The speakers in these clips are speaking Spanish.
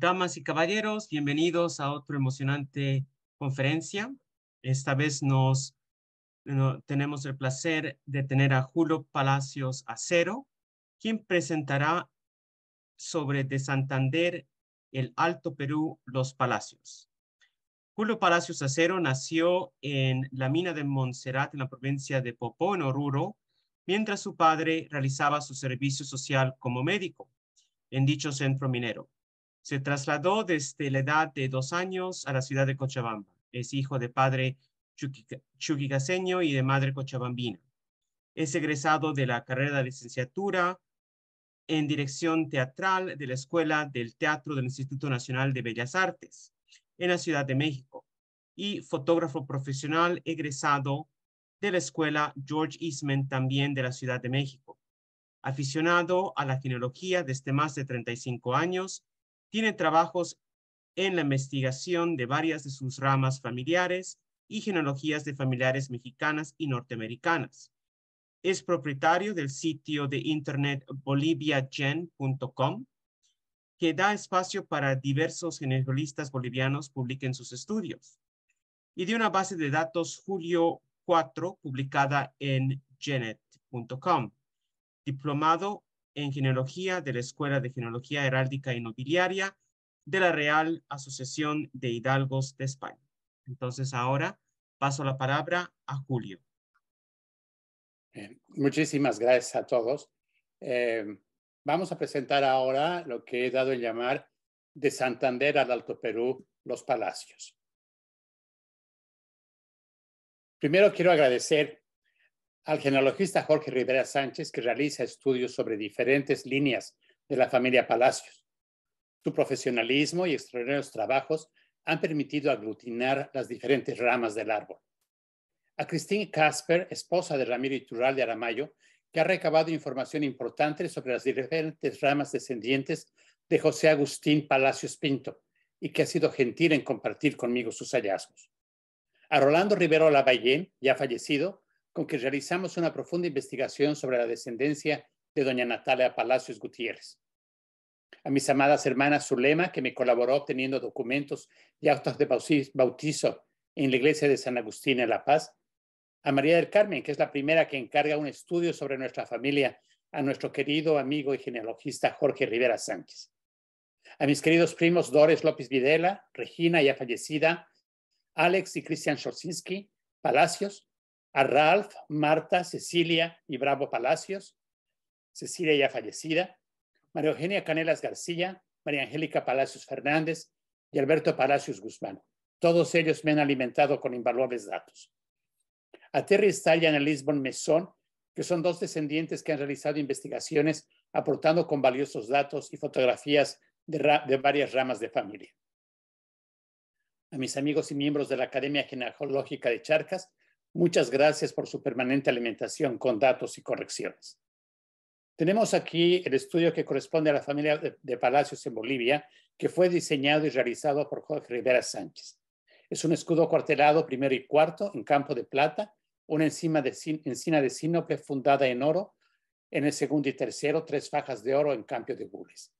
Damas y caballeros, bienvenidos a otra emocionante conferencia. Esta vez nos tenemos el placer de tener a Julio Palacios Acero, quien presentará sobre de Santander, el Alto Perú, los Palacios. Julio Palacios Acero nació en la mina de Montserrat, en la provincia de Popó, en Oruro, mientras su padre realizaba su servicio social como médico en dicho centro minero. Se trasladó desde la edad de dos años a la ciudad de Cochabamba. Es hijo de padre chuquicaseño y de madre cochabambina. Es egresado de la carrera de licenciatura en dirección teatral de la Escuela del Teatro del Instituto Nacional de Bellas Artes en la Ciudad de México y fotógrafo profesional egresado de la Escuela George Eastman también de la Ciudad de México. Aficionado a la genealogía desde más de 35 años, tiene trabajos en la investigación de varias de sus ramas familiares y genealogías de familiares mexicanas y norteamericanas. Es propietario del sitio de internet boliviagen.com, que da espacio para diversos generalistas bolivianos publiquen sus estudios. Y de una base de datos Julio 4, publicada en genet.com. Diplomado en genealogía de la Escuela de Genealogía Heráldica y Nobiliaria de la Real Asociación de Hidalgos de España. Entonces ahora paso la palabra a Julio. muchísimas gracias a todos. Eh, vamos a presentar ahora lo que he dado en llamar de Santander al Alto Perú, los palacios. Primero quiero agradecer al genealogista Jorge Rivera Sánchez, que realiza estudios sobre diferentes líneas de la familia Palacios. Su profesionalismo y extraordinarios trabajos han permitido aglutinar las diferentes ramas del árbol. A Christine Casper, esposa de Ramiro Iturral de Aramayo, que ha recabado información importante sobre las diferentes ramas descendientes de José Agustín Palacios Pinto y que ha sido gentil en compartir conmigo sus hallazgos. A Rolando Rivero Lavallén, ya fallecido, con que realizamos una profunda investigación sobre la descendencia de doña Natalia Palacios Gutiérrez. A mis amadas hermanas Zulema, que me colaboró obteniendo documentos y actos de bautizo en la iglesia de San Agustín en La Paz. A María del Carmen, que es la primera que encarga un estudio sobre nuestra familia a nuestro querido amigo y genealogista Jorge Rivera Sánchez. A mis queridos primos Doris López Videla, Regina ya fallecida, Alex y Cristian Shorsinski, Palacios, a Ralph, Marta, Cecilia y Bravo Palacios, Cecilia ya fallecida, María Eugenia Canelas García, María Angélica Palacios Fernández y Alberto Palacios Guzmán. Todos ellos me han alimentado con invaluables datos. A Terry Stall y Lisbon Mesón, que son dos descendientes que han realizado investigaciones aportando con valiosos datos y fotografías de, varias ramas de familia. A mis amigos y miembros de la Academia Genealógica de Charcas, Muchas gracias por su permanente alimentación con datos y correcciones. Tenemos aquí el estudio que corresponde a la familia de, Palacios en Bolivia, que fue diseñado y realizado por Jorge Rivera Sánchez. Es un escudo cuartelado primero y cuarto en campo de plata, una encina de, encina de fundada en oro, en el segundo y tercero tres fajas de oro en cambio de gules.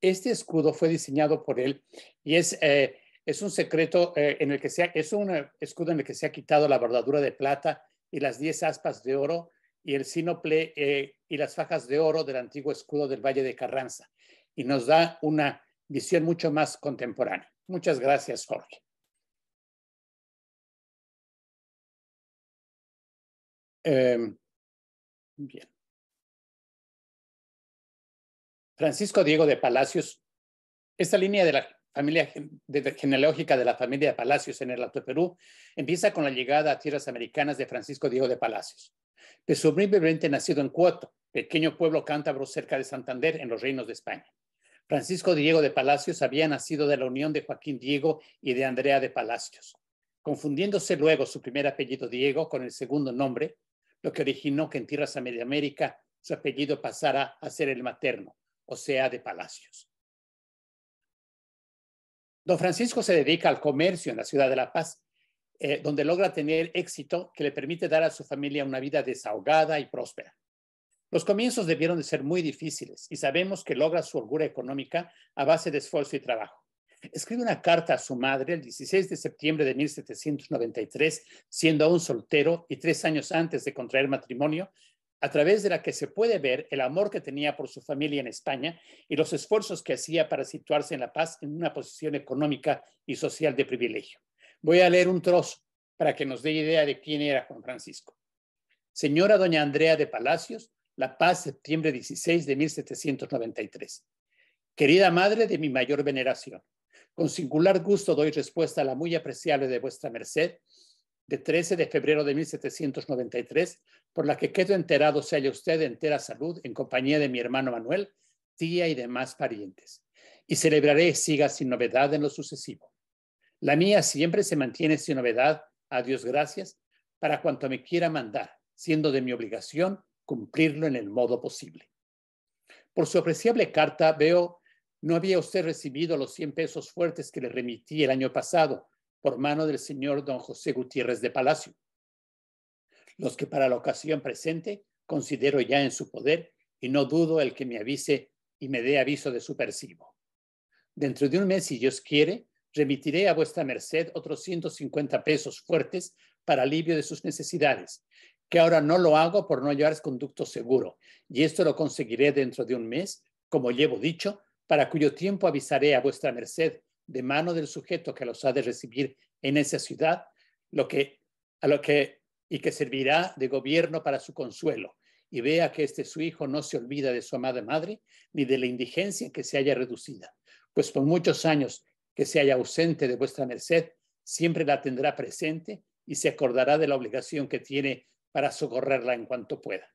Este escudo fue diseñado por él y es eh, es un secreto eh, en el que se es un eh, escudo en el que se ha quitado la bordadura de plata y las diez aspas de oro y el sinople eh, y las fajas de oro del antiguo escudo del Valle de Carranza. Y nos da una visión mucho más contemporánea. Muchas gracias, Jorge. Em, bien. Francisco Diego de Palacios, esta línea de la familia genealógica de la familia de Palacios en el Alto Perú empieza con la llegada a tierras americanas de Francisco Diego de Palacios, presumiblemente nacido en Cuoto, pequeño pueblo cántabro cerca de Santander en los reinos de España. Francisco Diego de Palacios había nacido de la unión de Joaquín Diego y de Andrea de Palacios, confundiéndose luego su primer apellido Diego con el segundo nombre, lo que originó que en tierras de América su apellido pasara a ser el materno, o sea, de Palacios. Don Francisco se dedica al comercio en la ciudad de La Paz, eh, donde logra tener éxito que le permite dar a su familia una vida desahogada y próspera. Los comienzos debieron de ser muy difíciles y sabemos que logra su holgura económica a base de esfuerzo y trabajo. Escribe una carta a su madre el 16 de septiembre de 1793, siendo aún soltero y tres años antes de contraer matrimonio, a través de la que se puede ver el amor que tenía por su familia en España y los esfuerzos que hacía para situarse en La Paz en una posición económica y social de privilegio. Voy a leer un trozo para que nos dé idea de quién era Juan Francisco. Señora doña Andrea de Palacios, La Paz, septiembre 16 de 1793. Querida madre de mi mayor veneración, con singular gusto doy respuesta a la muy apreciable de vuestra merced de 13 de febrero de 1793, por la que quedo enterado se halla usted de entera salud en compañía de mi hermano Manuel, tía y demás parientes, y celebraré siga sin novedad en lo sucesivo. La mía siempre se mantiene sin novedad, a Dios gracias, para cuanto me quiera mandar, siendo de mi obligación cumplirlo en el modo posible. Por su apreciable carta veo, no había usted recibido los 100 pesos fuertes que le remití el año pasado por mano del señor don José Gutiérrez de Palacio, los que para la ocasión presente considero ya en su poder y no dudo el que me avise y me dé aviso de su percibo. Dentro de un mes, si Dios quiere, remitiré a vuestra merced otros 150 pesos fuertes para alivio de sus necesidades, que ahora no lo hago por no llevar conducto seguro, y esto lo conseguiré dentro de un mes, como llevo dicho, para cuyo tiempo avisaré a vuestra merced de mano del sujeto que los ha de recibir en esa ciudad, lo que, a lo y que servirá de gobierno para su consuelo, y vea que este su hijo no se olvida de su amada madre, ni de la indigencia que se haya reducida, pues por muchos años que se haya ausente de vuestra merced, siempre la tendrá presente y se acordará de la obligación que tiene para socorrerla en cuanto pueda.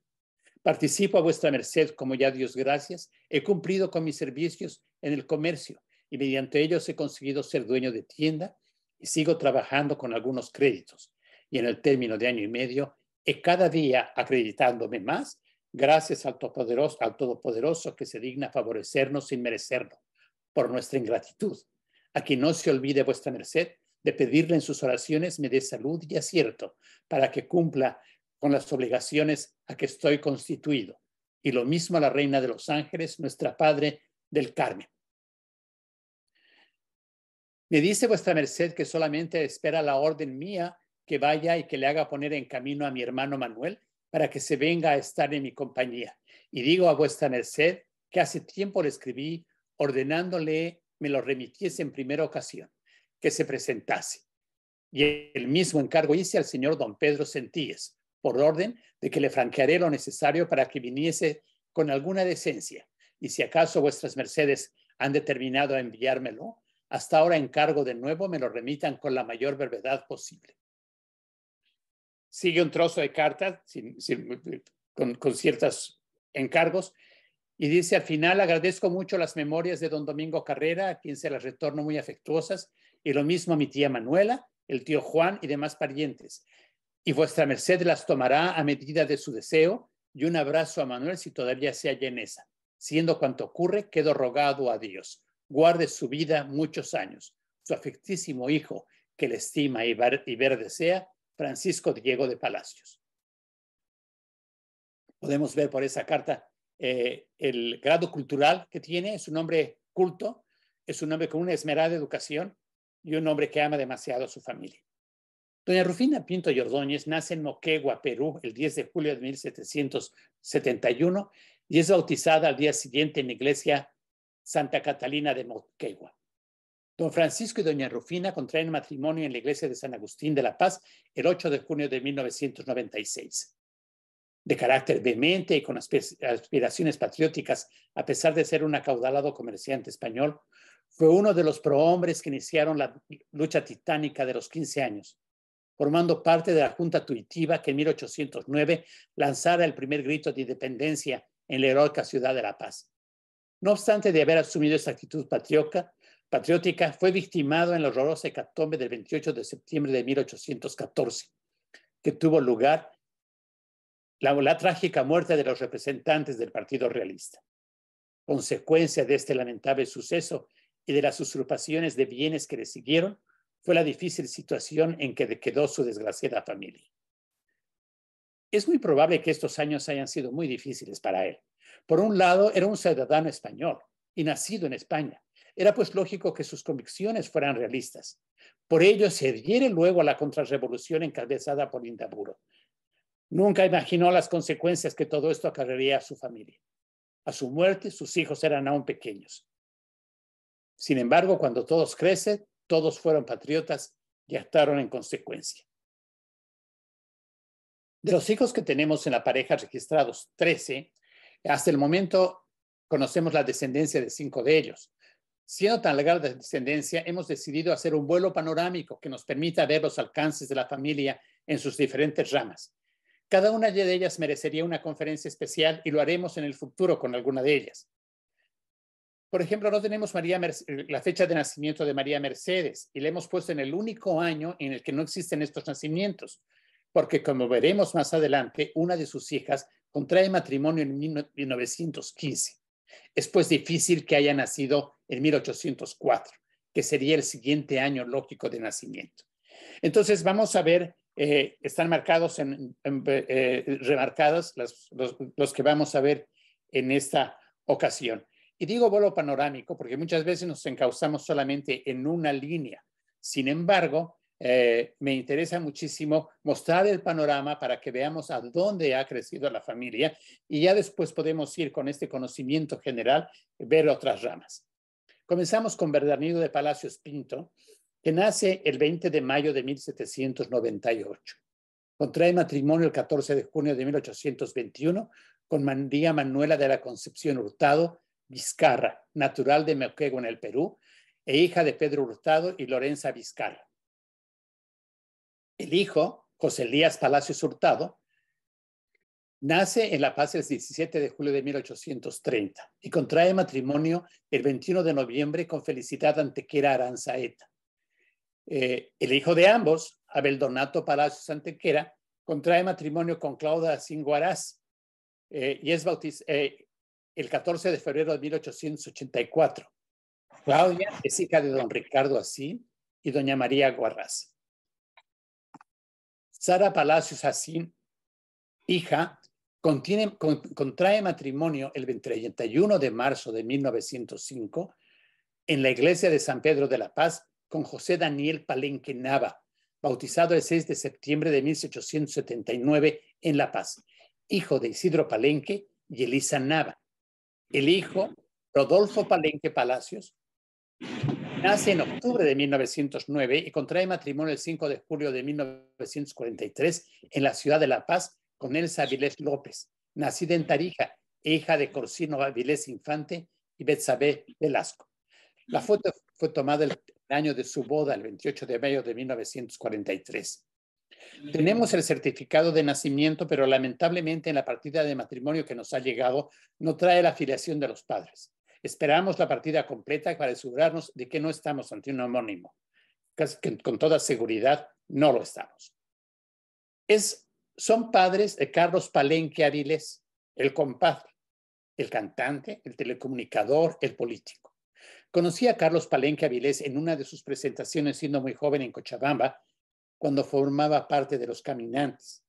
Participo a vuestra merced como ya Dios gracias, he cumplido con mis servicios en el comercio y mediante ellos he conseguido ser dueño de tienda y sigo trabajando con algunos créditos. Y en el término de año y medio, he cada día acreditándome más gracias al Todopoderoso, al Todopoderoso que se digna favorecernos sin merecerlo por nuestra ingratitud. A quien no se olvide vuestra merced de pedirle en sus oraciones me dé salud y acierto para que cumpla con las obligaciones a que estoy constituido. Y lo mismo a la Reina de los Ángeles, nuestra Padre del Carmen. Me dice vuestra merced que solamente espera la orden mía que vaya y que le haga poner en camino a mi hermano Manuel para que se venga a estar en mi compañía. Y digo a vuestra merced que hace tiempo le escribí ordenándole me lo remitiese en primera ocasión, que se presentase. Y el mismo encargo hice al señor don Pedro Sentíes, por orden de que le franquearé lo necesario para que viniese con alguna decencia. Y si acaso vuestras mercedes han determinado a enviármelo, hasta ahora encargo de nuevo me lo remitan con la mayor brevedad posible. Sigue un trozo de carta con, ciertos encargos y dice al final agradezco mucho las memorias de don Domingo Carrera, a quien se las retorno muy afectuosas, y lo mismo a mi tía Manuela, el tío Juan y demás parientes. Y vuestra merced las tomará a medida de su deseo y un abrazo a Manuel si todavía se halla esa. Siendo cuanto ocurre, quedo rogado a Dios guarde su vida muchos años. Su afectísimo hijo, que le estima y ver desea, Francisco Diego de Palacios. Podemos ver por esa carta eh, el grado cultural que tiene, es un hombre culto, es un hombre con una esmerada educación y un hombre que ama demasiado a su familia. Doña Rufina Pinto y nace en Moquegua, Perú, el 10 de julio de 1771 y es bautizada al día siguiente en la iglesia Santa Catalina de Moquegua. Don Francisco y Doña Rufina contraen matrimonio en la iglesia de San Agustín de la Paz el 8 de junio de 1996. De carácter vehemente y con aspiraciones patrióticas, a pesar de ser un acaudalado comerciante español, fue uno de los prohombres que iniciaron la lucha titánica de los 15 años, formando parte de la junta tuitiva que en 1809 lanzara el primer grito de independencia en la heroica ciudad de La Paz. No obstante de haber asumido esa actitud patriótica, fue victimado en la horrorosa hecatombe del 28 de septiembre de 1814, que tuvo lugar la, la trágica muerte de los representantes del Partido Realista. Consecuencia de este lamentable suceso y de las usurpaciones de bienes que le siguieron, fue la difícil situación en que quedó su desgraciada familia. Es muy probable que estos años hayan sido muy difíciles para él. Por un lado, era un ciudadano español y nacido en España. Era pues lógico que sus convicciones fueran realistas. Por ello, se adhiere luego a la contrarrevolución encabezada por Indaburo. Nunca imaginó las consecuencias que todo esto acarrearía a su familia. A su muerte, sus hijos eran aún pequeños. Sin embargo, cuando todos crecen, todos fueron patriotas y actuaron en consecuencia. De los hijos que tenemos en la pareja registrados, 13, hasta el momento conocemos la descendencia de cinco de ellos. Siendo tan larga la descendencia, hemos decidido hacer un vuelo panorámico que nos permita ver los alcances de la familia en sus diferentes ramas. Cada una de ellas merecería una conferencia especial y lo haremos en el futuro con alguna de ellas. Por ejemplo, no tenemos la fecha de nacimiento de María Mercedes y la hemos puesto en el único año en el que no existen estos nacimientos, porque como veremos más adelante, una de sus hijas contrae matrimonio en 1915. Es pues difícil que haya nacido en 1804, que sería el siguiente año lógico de nacimiento. Entonces vamos a ver, eh, están marcados, en, eh, remarcados los, que vamos a ver en esta ocasión. Y digo vuelo panorámico porque muchas veces nos encauzamos solamente en una línea. Sin embargo, eh, me interesa muchísimo mostrar el panorama para que veamos a dónde ha crecido la familia y ya después podemos ir con este conocimiento general, ver otras ramas. Comenzamos con Bernardo de Palacios Pinto, que nace el 20 de mayo de 1798. Contrae matrimonio el 14 de junio de 1821 con María Manuela de la Concepción Hurtado Vizcarra, natural de Moquegua en el Perú, e hija de Pedro Hurtado y Lorenza Vizcarra. El hijo, José Elías Palacios Hurtado, nace en La Paz el 17 de julio de 1830 y contrae matrimonio el 21 de noviembre con Felicidad Antequera Aranzaeta. Eh, el hijo de ambos, Abel Donato Palacios Antequera, contrae matrimonio con Claudia Asín eh, y es bautizado eh, el 14 de febrero de 1884. Claudia es hija de don Ricardo Asín y doña María Guarraz. Sara Palacios Asín, hija, contrae matrimonio el 21 de marzo de 1905 en la iglesia de San Pedro de la Paz con José Daniel Palenque Nava, bautizado el 6 de septiembre de 1879 en La Paz, hijo de Isidro Palenque y Elisa Nava. El hijo, Rodolfo Palenque Palacios, Nace en octubre de 1909 y contrae matrimonio el 5 de julio de 1943 en la ciudad de La Paz con Elsa Avilés López, nacida en Tarija, hija de Corsino Avilés Infante y Betsabé Velasco. La foto fue tomada el año de su boda, el 28 de mayo de 1943. Tenemos el certificado de nacimiento, pero lamentablemente en la partida de matrimonio que nos ha llegado no trae la afiliación de los padres. Esperamos la partida completa para asegurarnos de que no estamos ante un homónimo, que con toda seguridad no lo estamos. son padres de Carlos Palenque Avilés, el compadre, el cantante, el telecomunicador, el político. Conocí a Carlos Palenque Avilés en una de sus presentaciones siendo muy joven en Cochabamba, cuando formaba parte de Los Caminantes.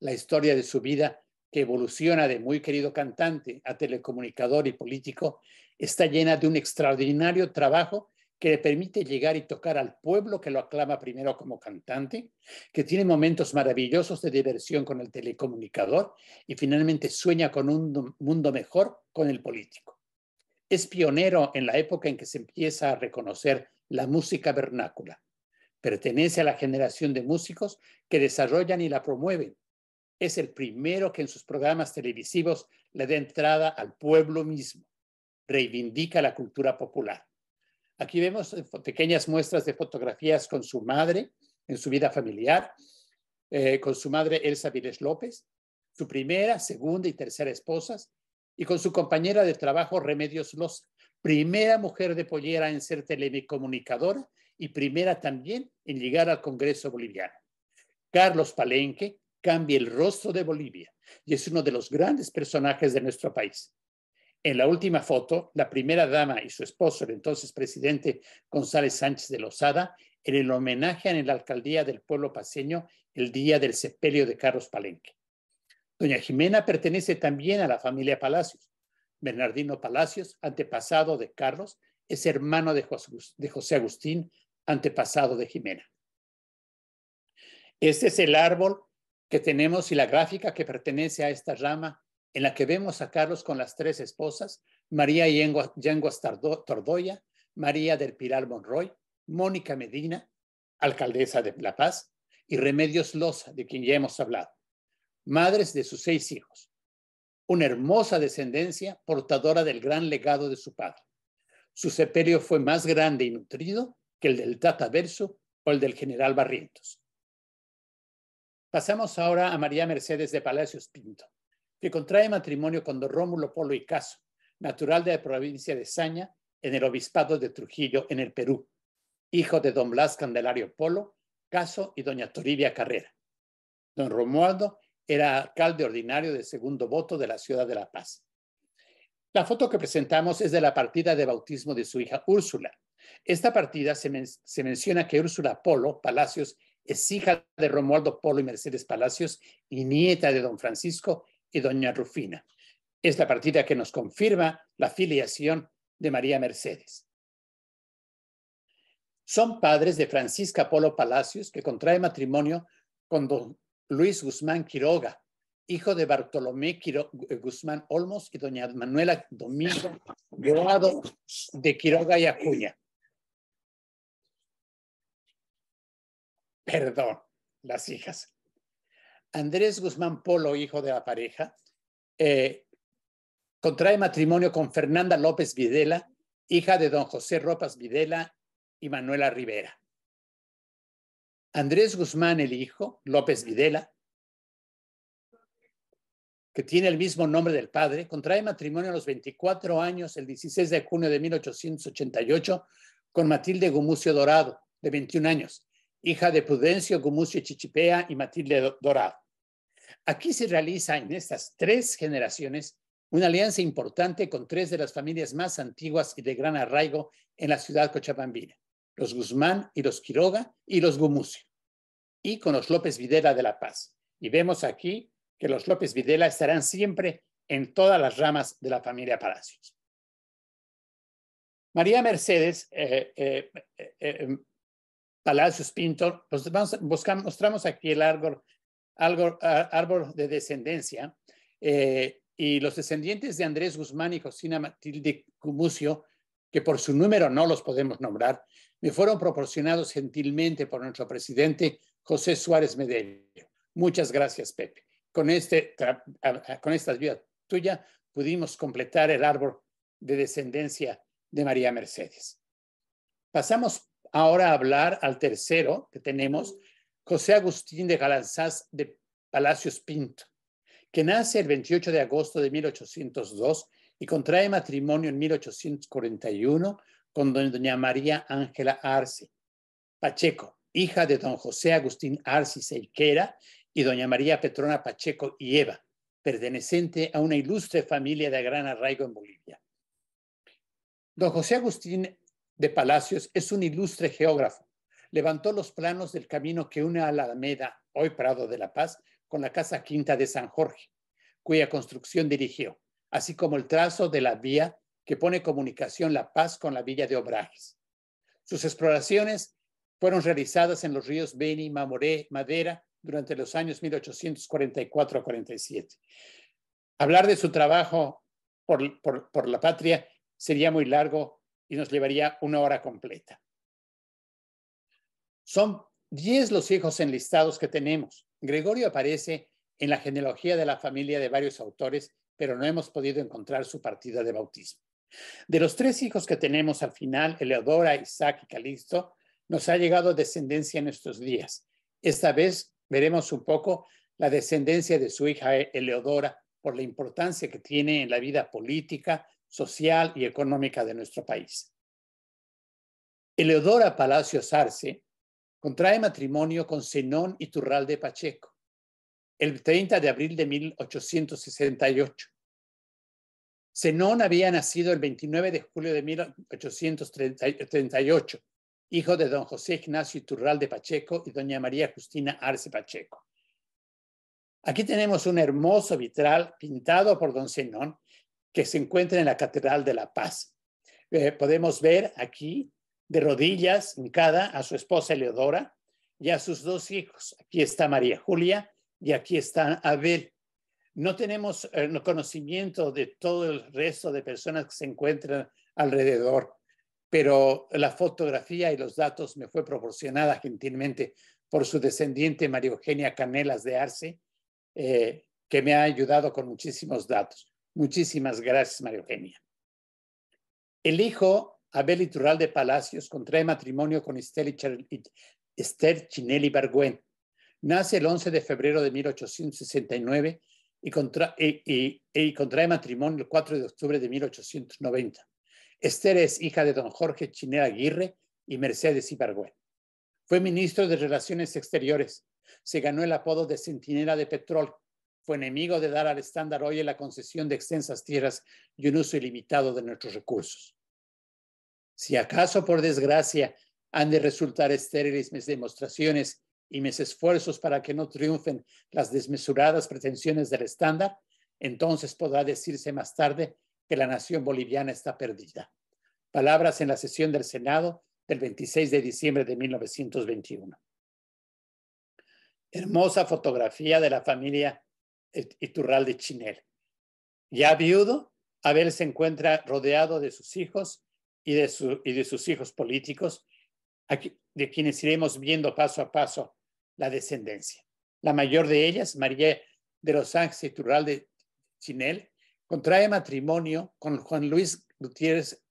La historia de su vida que evoluciona de muy querido cantante a telecomunicador y político, está llena de un extraordinario trabajo que le permite llegar y tocar al pueblo que lo aclama primero como cantante, que tiene momentos maravillosos de diversión con el telecomunicador y finalmente sueña con un mundo mejor con el político. Es pionero en la época en que se empieza a reconocer la música vernácula. Pertenece a la generación de músicos que desarrollan y la promueven, es el primero que en sus programas televisivos le da entrada al pueblo mismo, reivindica la cultura popular. Aquí vemos eh, pequeñas muestras de fotografías con su madre en su vida familiar, eh, con su madre Elsa Viles López, su primera, segunda y tercera esposas, y con su compañera de trabajo Remedios los primera mujer de pollera en ser telecomunicadora y primera también en llegar al Congreso Boliviano. Carlos Palenque, cambia el rostro de Bolivia y es uno de los grandes personajes de nuestro país. En la última foto, la primera dama y su esposo, el entonces presidente González Sánchez de Lozada, en el homenaje en la alcaldía del pueblo paseño el día del sepelio de Carlos Palenque. Doña Jimena pertenece también a la familia Palacios. Bernardino Palacios, antepasado de Carlos, es hermano de José Agustín, antepasado de Jimena. Este es el árbol que tenemos y la gráfica que pertenece a esta rama, en la que vemos a Carlos con las tres esposas, María Yenguas Tordoya, María del Pilar Monroy, Mónica Medina, alcaldesa de La Paz, y Remedios Loza, de quien ya hemos hablado, madres de sus seis hijos, una hermosa descendencia portadora del gran legado de su padre. Su sepelio fue más grande y nutrido que el del Tata o el del general Barrientos Pasamos ahora a María Mercedes de Palacios Pinto, que contrae matrimonio con don Rómulo Polo y Caso, natural de la provincia de Saña, en el obispado de Trujillo, en el Perú, hijo de don Blas Candelario Polo, Caso y doña Toribia Carrera. Don Romualdo era alcalde ordinario de segundo voto de la ciudad de La Paz. La foto que presentamos es de la partida de bautismo de su hija Úrsula. Esta partida se, menciona que Úrsula Polo Palacios es hija de Romualdo Polo y Mercedes Palacios y nieta de don Francisco y doña Rufina. Es la partida que nos confirma la filiación de María Mercedes. Son padres de Francisca Polo Palacios, que contrae matrimonio con don Luis Guzmán Quiroga, hijo de Bartolomé Guzmán Olmos y doña Manuela Domingo, grado de Quiroga y Acuña. perdón, las hijas. Andrés Guzmán Polo, hijo de la pareja, eh, contrae matrimonio con Fernanda López Videla, hija de don José Ropas Videla y Manuela Rivera. Andrés Guzmán, el hijo, López Videla, que tiene el mismo nombre del padre, contrae matrimonio a los 24 años, el 16 de junio de 1888, con Matilde Gumucio Dorado, de 21 años, hija de Prudencio Gumucio Chichipea y Matilde Dorado. Aquí se realiza en estas tres generaciones una alianza importante con tres de las familias más antiguas y de gran arraigo en la ciudad cochabambina, los Guzmán y los Quiroga y los Gumucio, y con los López Videla de La Paz. Y vemos aquí que los López Videla estarán siempre en todas las ramas de la familia Palacios. María Mercedes eh, eh, eh, Palacios Pinto, pues vamos, mostramos aquí el árbol, de descendencia eh, y los descendientes de Andrés Guzmán y Josina Matilde Cumucio, que por su número no los podemos nombrar, me fueron proporcionados gentilmente por nuestro presidente José Suárez Medellín. Muchas gracias, Pepe. Con, este, con esta ayuda tuya pudimos completar el árbol de descendencia de María Mercedes. Pasamos ahora hablar al tercero que tenemos, José Agustín de Galanzás de Palacios Pinto, que nace el 28 de agosto de 1802 y contrae matrimonio en 1841 con doña María Ángela Arce Pacheco, hija de don José Agustín Arce Seiquera y doña María Petrona Pacheco y Eva, perteneciente a una ilustre familia de gran arraigo en Bolivia. Don José Agustín de Palacios es un ilustre geógrafo. Levantó los planos del camino que une a la Alameda, hoy Prado de la Paz, con la Casa Quinta de San Jorge, cuya construcción dirigió, así como el trazo de la vía que pone comunicación La Paz con la Villa de Obrajes. Sus exploraciones fueron realizadas en los ríos Beni, Mamoré, Madera durante los años 1844 47. Hablar de su trabajo por, por la patria sería muy largo y nos llevaría una hora completa. Son diez los hijos enlistados que tenemos. Gregorio aparece en la genealogía de la familia de varios autores, pero no hemos podido encontrar su partida de bautismo. De los tres hijos que tenemos al final, Eleodora, Isaac y Calixto, nos ha llegado descendencia en estos días. Esta vez veremos un poco la descendencia de su hija eh, Eleodora por la importancia que tiene en la vida política, social y económica de nuestro país. Eleodora Palacios Arce contrae matrimonio con Zenón Iturralde Pacheco el 30 de abril de 1868. Zenón había nacido el 29 de julio de 1838, hijo de don José Ignacio Iturralde Pacheco y doña María Justina Arce Pacheco. Aquí tenemos un hermoso vitral pintado por don Senón que se encuentra en la Catedral de la Paz. Eh, podemos ver aquí, de rodillas, hincada, a su esposa Eleodora y a sus dos hijos. Aquí está María Julia y aquí está Abel. No tenemos el eh, conocimiento de todo el resto de personas que se encuentran alrededor, pero la fotografía y los datos me fue proporcionada gentilmente por su descendiente María Eugenia Canelas de Arce, eh, que me ha ayudado con muchísimos datos. Muchísimas gracias, María Eugenia. El hijo, Abel de Palacios, contrae matrimonio con Esther Chinelli bargüén Nace el 11 de febrero de 1869 y, contrae matrimonio el 4 de octubre de 1890. Esther es hija de don Jorge Chinel Aguirre y Mercedes Ibargüen. Fue ministro de Relaciones Exteriores. Se ganó el apodo de Centinela de Petróleo fue enemigo de dar al estándar hoy en la concesión de extensas tierras y un uso ilimitado de nuestros recursos. Si acaso, por desgracia, han de resultar estériles mis demostraciones y mis esfuerzos para que no triunfen las desmesuradas pretensiones del estándar, entonces podrá decirse más tarde que la nación boliviana está perdida. Palabras en la sesión del Senado del 26 de diciembre de 1921. Hermosa fotografía de la familia de Chinel. Ya viudo, Abel se encuentra rodeado de sus hijos y de, sus hijos políticos, de quienes iremos viendo paso a paso la descendencia. La mayor de ellas, María de los Ángeles de Chinel, contrae matrimonio con Juan Luis Gutiérrez,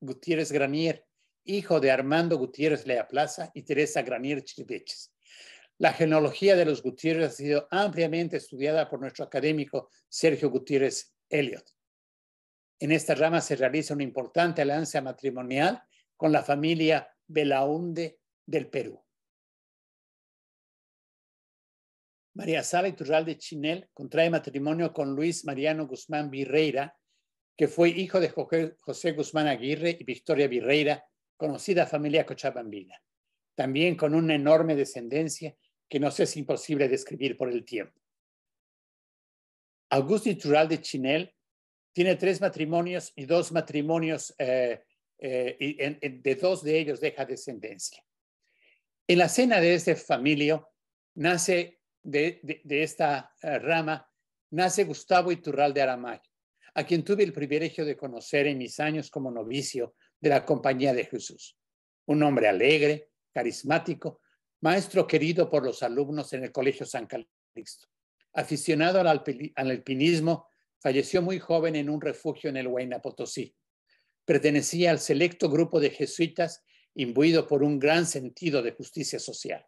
Gutiérrez Granier, hijo de Armando Gutiérrez Lea Plaza y Teresa Granier Chiribeches. La genealogía de los Gutiérrez ha sido ampliamente estudiada por nuestro académico Sergio Gutiérrez Elliot. En esta rama se realiza una importante alianza matrimonial con la familia Belaunde del Perú. María Sara Iturralde Chinel contrae matrimonio con Luis Mariano Guzmán Virreira, que fue hijo de José Guzmán Aguirre y Victoria Virreira, conocida familia cochabambina. También con una enorme descendencia que nos es imposible describir por el tiempo. Augusto Iturral de Chinel tiene tres matrimonios y dos matrimonios, eh, eh, y de dos de ellos deja descendencia. En la cena de este familia nace de, esta eh, rama, nace Gustavo de Aramayo, a quien tuve el privilegio de conocer en mis años como novicio de la Compañía de Jesús. Un hombre alegre, carismático maestro querido por los alumnos en el Colegio San Calixto. Aficionado al, alpinismo, falleció muy joven en un refugio en el Huayna Potosí. Pertenecía al selecto grupo de jesuitas imbuido por un gran sentido de justicia social.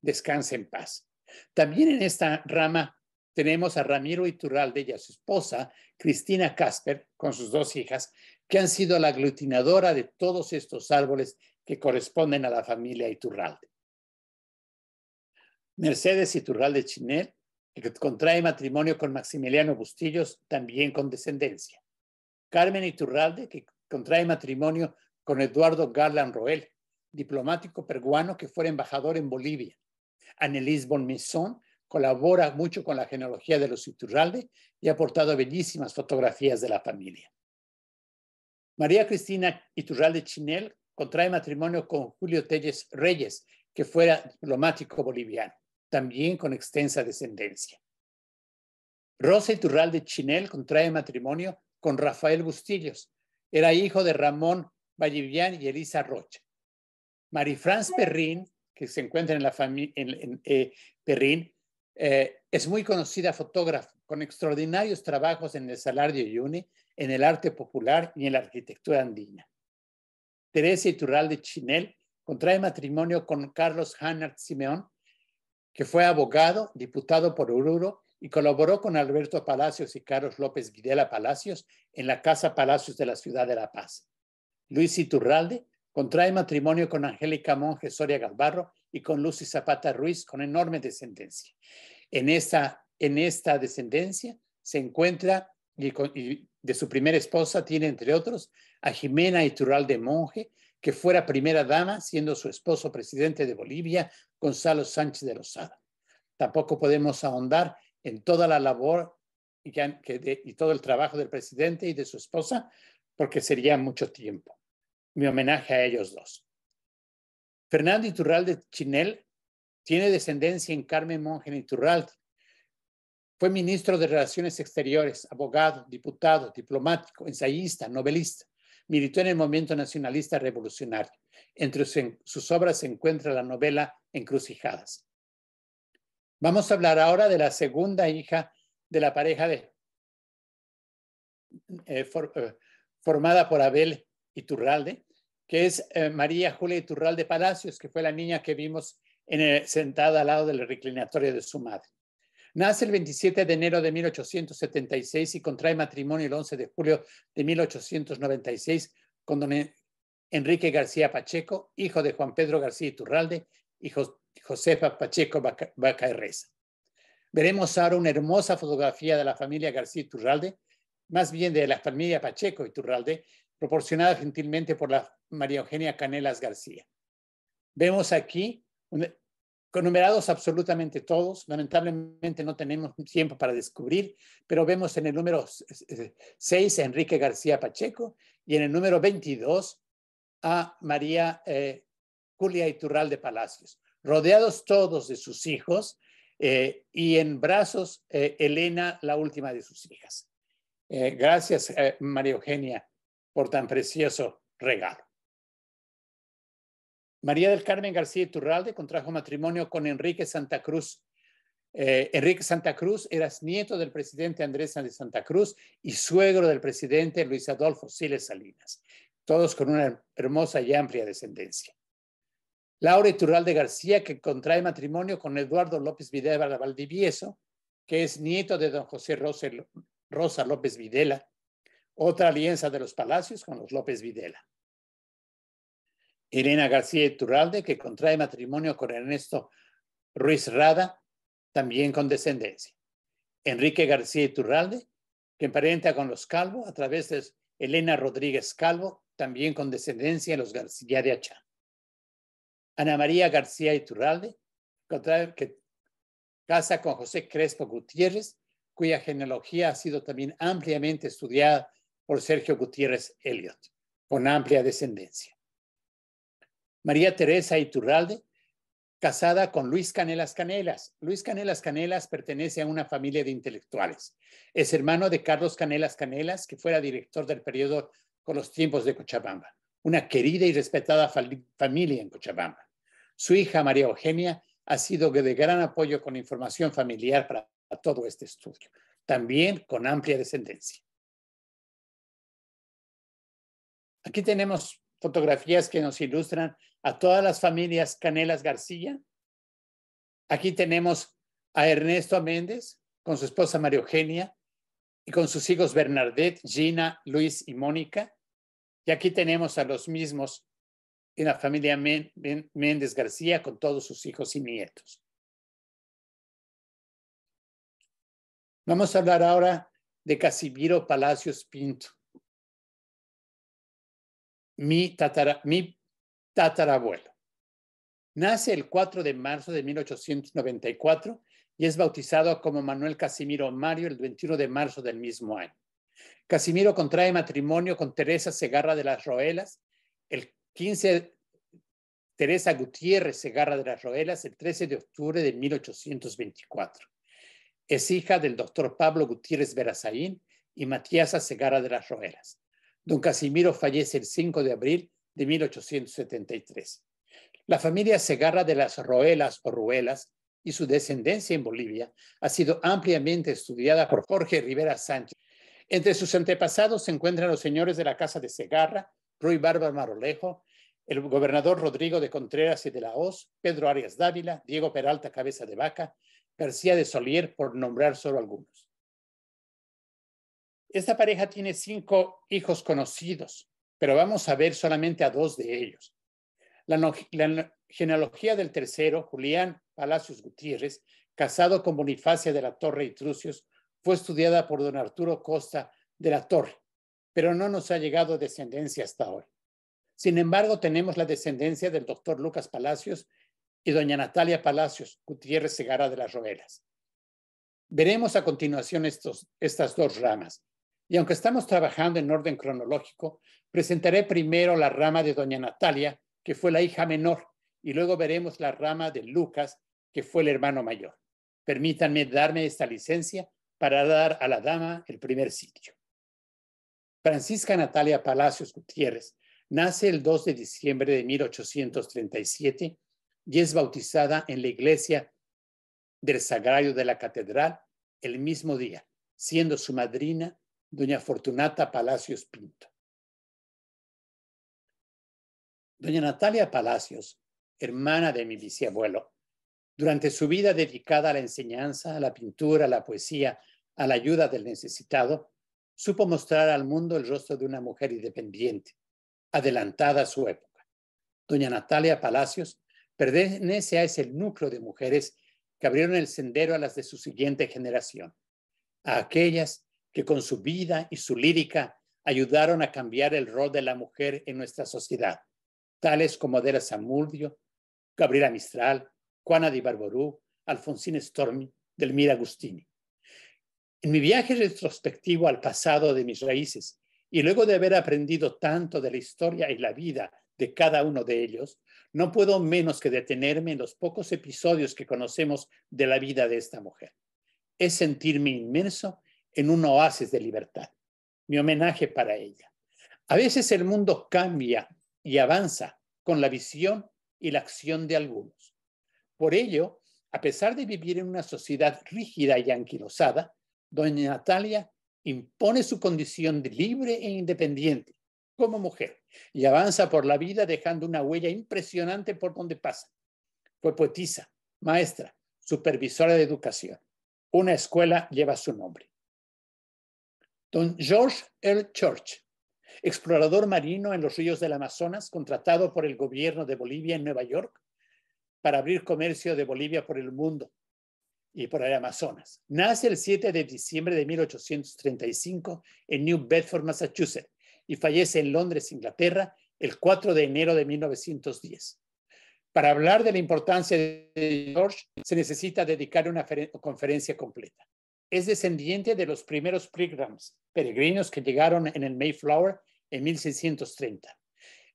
Descanse en paz. También en esta rama tenemos a Ramiro Iturralde y a su esposa, Cristina Casper, con sus dos hijas, que han sido la aglutinadora de todos estos árboles que corresponden a la familia Iturralde. Mercedes Iturralde Chinel que contrae matrimonio con Maximiliano Bustillos, también con descendencia. Carmen Iturralde, que contrae matrimonio con Eduardo Garland Roel, diplomático peruano que fuera embajador en Bolivia. Annelise Bonmison colabora mucho con la genealogía de los Iturralde y ha aportado bellísimas fotografías de la familia. María Cristina Iturralde Chinel contrae matrimonio con Julio Telles Reyes, que fuera diplomático boliviano también con extensa descendencia. Rosa de Chinel contrae matrimonio con Rafael Bustillos. Era hijo de Ramón Vallivian y Elisa Rocha. Marifranz Perrin, que se encuentra en la familia eh, Perrin, eh, es muy conocida fotógrafa, con extraordinarios trabajos en el Salario Yuni, en el arte popular y en la arquitectura andina. Teresa de Chinel contrae matrimonio con Carlos Hanart Simeón, que fue abogado, diputado por Oruro y colaboró con Alberto Palacios y Carlos López Guidela Palacios en la Casa Palacios de la Ciudad de La Paz. Luis Iturralde contrae matrimonio con Angélica Monge Soria Galvarro y con Lucy Zapata Ruiz con enorme descendencia. En esta, en esta descendencia se encuentra y, de su primera esposa tiene, entre otros, a Jimena Iturralde Monge, que fuera primera dama, siendo su esposo presidente de Bolivia, Gonzalo Sánchez de Lozada. Tampoco podemos ahondar en toda la labor y, todo el trabajo del presidente y de su esposa, porque sería mucho tiempo. Mi homenaje a ellos dos. Fernando Iturralde Chinel tiene descendencia en Carmen Monge Iturralde. Fue ministro de Relaciones Exteriores, abogado, diputado, diplomático, ensayista, novelista militó en el movimiento nacionalista revolucionario. Entre sus obras se encuentra la novela Encrucijadas. Vamos a hablar ahora de la segunda hija de la pareja eh, eh, formada por Abel Iturralde, que es eh, María Julia Iturralde Palacios, que fue la niña que vimos sentada al lado del reclinatorio de su madre. Nace el 27 de enero de 1876 y contrae matrimonio el 11 de julio de 1896 con don e-, Enrique García Pacheco, hijo de Juan Pedro García Iturralde y Josefa Pacheco Bacaerreza. Veremos ahora una hermosa fotografía de la familia García Iturralde, más bien de la familia Pacheco Iturralde, proporcionada gentilmente por la María Eugenia Canelas García. Vemos aquí Conumerados absolutamente todos, lamentablemente no tenemos tiempo para descubrir, pero vemos en el número 6 a Enrique García Pacheco y en el número 22 a María eh, Julia Julia de Palacios, rodeados todos de sus hijos eh, y en brazos eh, Elena, la última de sus hijas. gracias, María Eugenia, por tan precioso regalo. María del Carmen García Iturralde contrajo matrimonio con Enrique Santa Cruz. Eh, Enrique Santa Cruz era nieto del presidente Andrés de Santa Cruz y suegro del presidente Luis Adolfo Siles Salinas, todos con una hermosa y amplia descendencia. Laura Iturralde García, que contrae matrimonio con Eduardo López Videla Valdivieso, que es nieto de don José Rosa López Videla, otra alianza de los Palacios con los López Videla. Elena García Iturralde, que contrae matrimonio con Ernesto Ruiz Rada, también con descendencia. Enrique García Iturralde, que emparenta con los Calvo a través de Elena Rodríguez Calvo, también con descendencia en los García de Achá. Ana María García Iturralde, que casa con José Crespo Gutiérrez, cuya genealogía ha sido también ampliamente estudiada por Sergio Gutiérrez Elliot, con amplia descendencia. María Teresa Iturralde, casada con Luis Canelas Canelas. Luis Canelas Canelas pertenece a una familia de intelectuales. Es hermano de Carlos Canelas Canelas, que fuera director del periodo con los tiempos de Cochabamba, una querida y respetada familia en Cochabamba. Su hija, María Eugenia, ha sido de gran apoyo con información familiar para todo este estudio, también con amplia descendencia. Aquí tenemos fotografías que nos ilustran a todas las familias Canelas García. Aquí tenemos a Ernesto Méndez con su esposa María Eugenia y con sus hijos Bernadette, Gina, Luis y Mónica. Y aquí tenemos a los mismos en la familia Méndez García con todos sus hijos y nietos. Vamos a hablar ahora de Casimiro Palacios Pinto mi, tatarabuelo. Nace el 4 de marzo de 1894 y es bautizado como Manuel Casimiro Mario el 21 de marzo del mismo año. Casimiro contrae matrimonio con Teresa Segarra de las Roelas el 15 Teresa Gutiérrez Segarra de las Roelas el 13 de octubre de 1824. Es hija del doctor Pablo Gutiérrez Berazaín y Matías Segarra de las Roelas. Don Casimiro fallece el 5 de abril de 1873. La familia Segarra de las Roelas o Ruelas y su descendencia en Bolivia ha sido ampliamente estudiada por Jorge Rivera Sánchez. Entre sus antepasados se encuentran los señores de la Casa de Segarra, Ruy Bárbara Marolejo, el gobernador Rodrigo de Contreras y de la Hoz, Pedro Arias Dávila, Diego Peralta Cabeza de Vaca, García de Solier, por nombrar solo algunos. Esta pareja tiene cinco hijos conocidos, pero vamos a ver solamente a dos de ellos. La, genealogía del tercero, Julián Palacios Gutiérrez, casado con Bonifacia de la Torre y Trucios, fue estudiada por don Arturo Costa de la Torre, pero no nos ha llegado descendencia hasta hoy. Sin embargo, tenemos la descendencia del doctor Lucas Palacios y doña Natalia Palacios Gutiérrez Segara de las Roelas. Veremos a continuación estas dos ramas, y aunque estamos trabajando en orden cronológico, presentaré primero la rama de doña Natalia, que fue la hija menor, y luego veremos la rama de Lucas, que fue el hermano mayor. Permítanme darme esta licencia para dar a la dama el primer sitio. Francisca Natalia Palacios Gutiérrez nace el 2 de diciembre de 1837 y es bautizada en la iglesia del Sagrario de la Catedral el mismo día, siendo su madrina doña Fortunata Palacios Pinto. Doña Natalia Palacios, hermana de mi bisabuelo, durante su vida dedicada a la enseñanza, a la pintura, a la poesía, a la ayuda del necesitado, supo mostrar al mundo el rostro de una mujer independiente, adelantada a su época. Doña Natalia Palacios pertenece a ese núcleo de mujeres que abrieron el sendero a las de su siguiente generación, a aquellas que que con su vida y su lírica ayudaron a cambiar el rol de la mujer en nuestra sociedad, tales como Adela Zamurdio, Gabriela Mistral, Juana de Barború, Alfonsín Stormi, Delmira Agustini. En mi viaje retrospectivo al pasado de mis raíces y luego de haber aprendido tanto de la historia y la vida de cada uno de ellos, no puedo menos que detenerme en los pocos episodios que conocemos de la vida de esta mujer. Es sentirme inmenso, en un oasis de libertad. Mi homenaje para ella. A veces el mundo cambia y avanza con la visión y la acción de algunos. Por ello, a pesar de vivir en una sociedad rígida y anquilosada, doña Natalia impone su condición de libre e independiente como mujer y avanza por la vida dejando una huella impresionante por donde pasa. Fue poetisa, maestra, supervisora de educación. Una escuela lleva su nombre. Don George L. Church, explorador marino en los ríos del Amazonas, contratado por el gobierno de Bolivia en Nueva York para abrir comercio de Bolivia por el mundo y por el Amazonas. Nace el 7 de diciembre de 1835 en New Bedford, Massachusetts, y fallece en Londres, Inglaterra, el 4 de enero de 1910. Para hablar de la importancia de George, se necesita dedicar una conferencia completa es descendiente de los primeros peregrinos que llegaron en el Mayflower en 1630.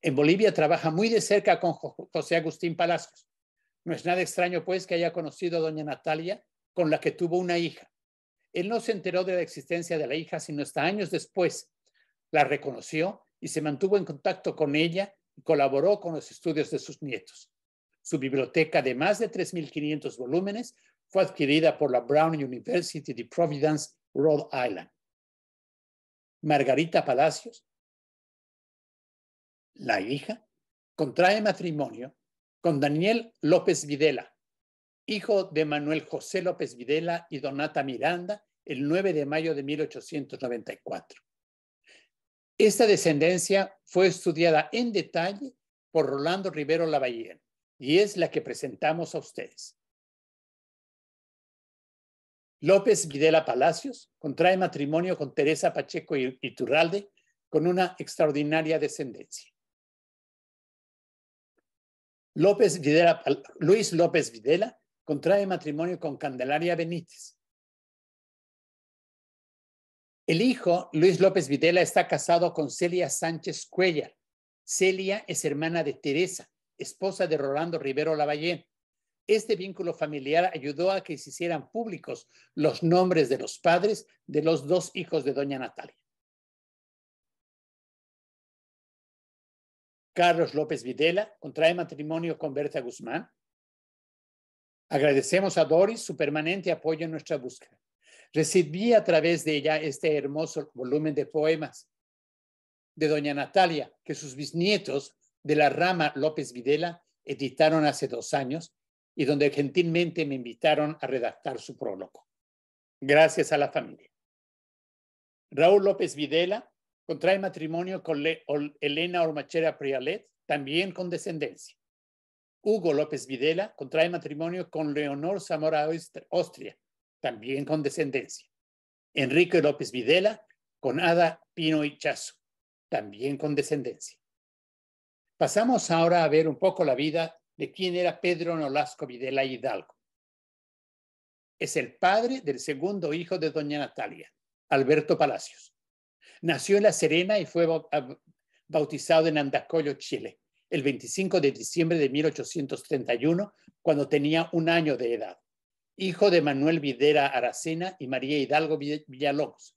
En Bolivia trabaja muy de cerca con José Agustín Palacios. No es nada extraño, pues, que haya conocido a doña Natalia, con la que tuvo una hija. Él no se enteró de la existencia de la hija sino hasta años después. La reconoció y se mantuvo en contacto con ella y colaboró con los estudios de sus nietos. Su biblioteca de más de 3.500 volúmenes fue adquirida por la Brown University de Providence, Rhode Island. Margarita Palacios, la hija, contrae matrimonio con Daniel López Videla, hijo de Manuel José López Videla y Donata Miranda, el 9 de mayo de 1894. Esta descendencia fue estudiada en detalle por Rolando Rivero Lavallén y es la que presentamos a ustedes. López Videla Palacios contrae matrimonio con Teresa Pacheco Iturralde con una extraordinaria descendencia. López Luis López Videla contrae matrimonio con Candelaria Benítez. El hijo, Luis López Videla, está casado con Celia Sánchez Cuellar. Celia es hermana de Teresa, esposa de Rolando Rivero Lavallén, este vínculo familiar ayudó a que se hicieran públicos los nombres de los padres de los dos hijos de doña Natalia. Carlos López Videla contrae matrimonio con Berta Guzmán. Agradecemos a Doris su permanente apoyo en nuestra búsqueda. Recibí a través de ella este hermoso volumen de poemas de doña Natalia que sus bisnietos de la rama López Videla editaron hace dos años y donde gentilmente me invitaron a redactar su prólogo. Gracias a la familia. Raúl López Videla contrae matrimonio con Elena Ormachera Prialet, también con descendencia. Hugo López Videla contrae matrimonio con Leonor Zamora Austria, también con descendencia. Enrique López Videla con Ada Pino Ichazo, también con descendencia. Pasamos ahora a ver un poco la vida de quién era Pedro Nolasco Videla Hidalgo. Es el padre del segundo hijo de doña Natalia, Alberto Palacios. Nació en La Serena y fue bautizado en Andacollo, Chile, el 25 de diciembre de 1831, cuando tenía un año de edad. Hijo de Manuel Videra Aracena y María Hidalgo Villalobos.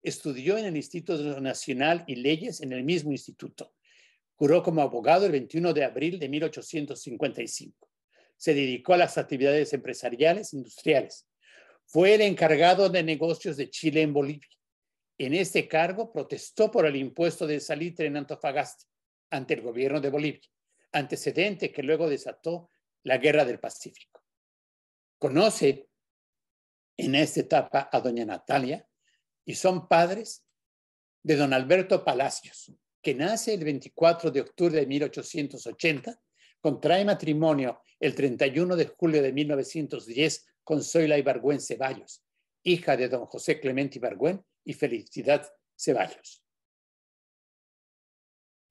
Estudió en el Instituto Nacional y Leyes en el mismo instituto Curó como abogado el 21 de abril de 1855. Se dedicó a las actividades empresariales industriales. Fue el encargado de negocios de Chile en Bolivia. En este cargo protestó por el impuesto de salitre en Antofagasta ante el gobierno de Bolivia, antecedente que luego desató la Guerra del Pacífico. Conoce en esta etapa a doña Natalia y son padres de don Alberto Palacios, que nace el 24 de octubre de 1880, contrae matrimonio el 31 de julio de 1910 con Zoila Ibargüen Ceballos, hija de don José Clemente Ibargüen y Felicidad Ceballos.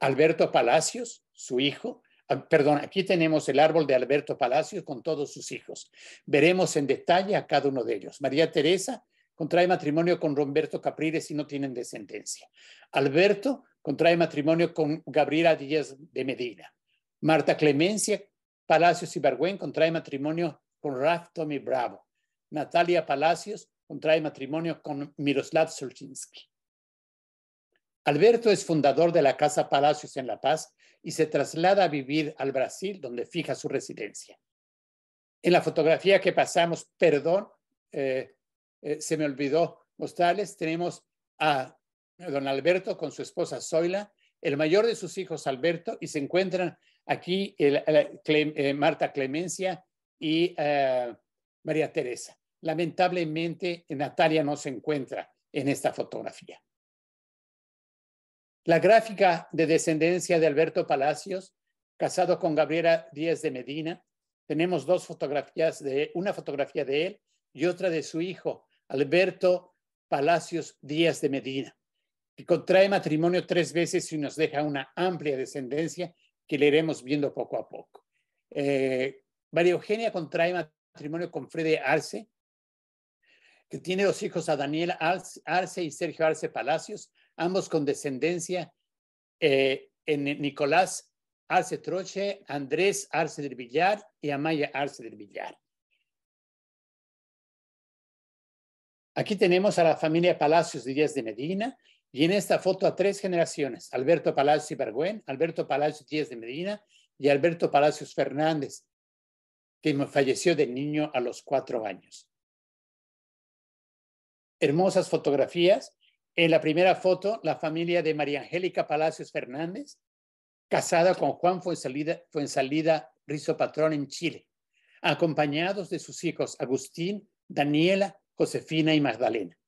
Alberto Palacios, su hijo, ah, perdón, aquí tenemos el árbol de Alberto Palacios con todos sus hijos. Veremos en detalle a cada uno de ellos. María Teresa contrae matrimonio con Roberto Capriles y no tienen descendencia. Alberto contrae matrimonio con Gabriela Díaz de Medina. Marta Clemencia Palacios y Ibargüen contrae matrimonio con Raf Tommy Bravo. Natalia Palacios contrae matrimonio con Miroslav Solzinski. Alberto es fundador de la Casa Palacios en La Paz y se traslada a vivir al Brasil, donde fija su residencia. En la fotografía que pasamos, perdón, eh, eh, se me olvidó mostrarles, tenemos a don Alberto con su esposa Zoila, el mayor de sus hijos Alberto, y se encuentran aquí eh, Marta Clemencia y eh, María Teresa. Lamentablemente, Natalia no se encuentra en esta fotografía. La gráfica de descendencia de Alberto Palacios, casado con Gabriela Díaz de Medina, tenemos dos fotografías de una fotografía de él y otra de su hijo, Alberto Palacios Díaz de Medina que contrae matrimonio tres veces y nos deja una amplia descendencia que le iremos viendo poco a poco. Eh, María Eugenia contrae matrimonio con Freddy Arce, que tiene dos hijos a Daniel Arce y Sergio Arce Palacios, ambos con descendencia eh, en Nicolás Arce Troche, Andrés Arce del Villar y Amaya Arce del Villar. Aquí tenemos a la familia Palacios de Díaz de Medina, y en esta foto a tres generaciones, Alberto Palacios Ibargüen, Alberto Palacios Díaz de Medina y Alberto Palacios Fernández, que falleció de niño a los cuatro años. Hermosas fotografías. En la primera foto, la familia de María Angélica Palacios Fernández, casada con Juan Fuensalida, Fuensalida Rizo Patrón en Chile, acompañados de sus hijos Agustín, Daniela, Josefina y Magdalena.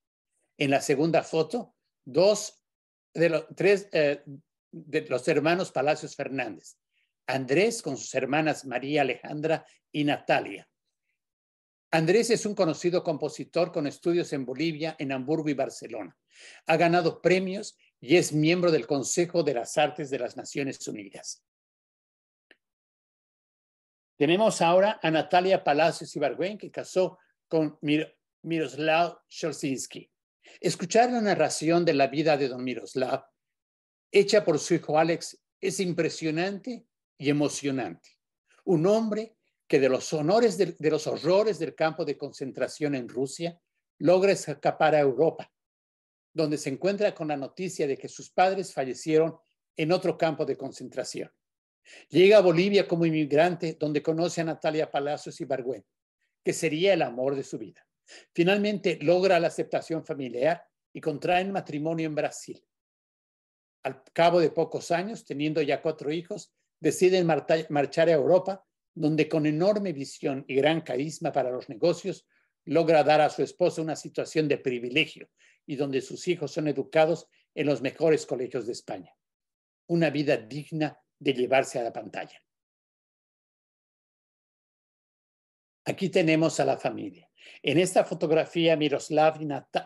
En la segunda foto, dos de los tres eh, de los hermanos Palacios Fernández, Andrés con sus hermanas María Alejandra y Natalia. Andrés es un conocido compositor con estudios en Bolivia, en Hamburgo y Barcelona. Ha ganado premios y es miembro del Consejo de las Artes de las Naciones Unidas. Tenemos ahora a Natalia Palacios Ibargüen, que casó con Miroslav Escuchar la narración de la vida de don Miroslav, hecha por su hijo Alex, es impresionante y emocionante. Un hombre que de los honores de, los horrores del campo de concentración en Rusia logra escapar a Europa, donde se encuentra con la noticia de que sus padres fallecieron en otro campo de concentración. Llega a Bolivia como inmigrante, donde conoce a Natalia Palacios y Bargüen, que sería el amor de su vida. Finalmente logra la aceptación familiar y contraen matrimonio en Brasil. Al cabo de pocos años, teniendo ya cuatro hijos, deciden marchar a Europa, donde con enorme visión y gran carisma para los negocios, logra dar a su esposa una situación de privilegio y donde sus hijos son educados en los mejores colegios de España. Una vida digna de llevarse a la pantalla. Aquí tenemos a la familia en esta fotografía, Miroslav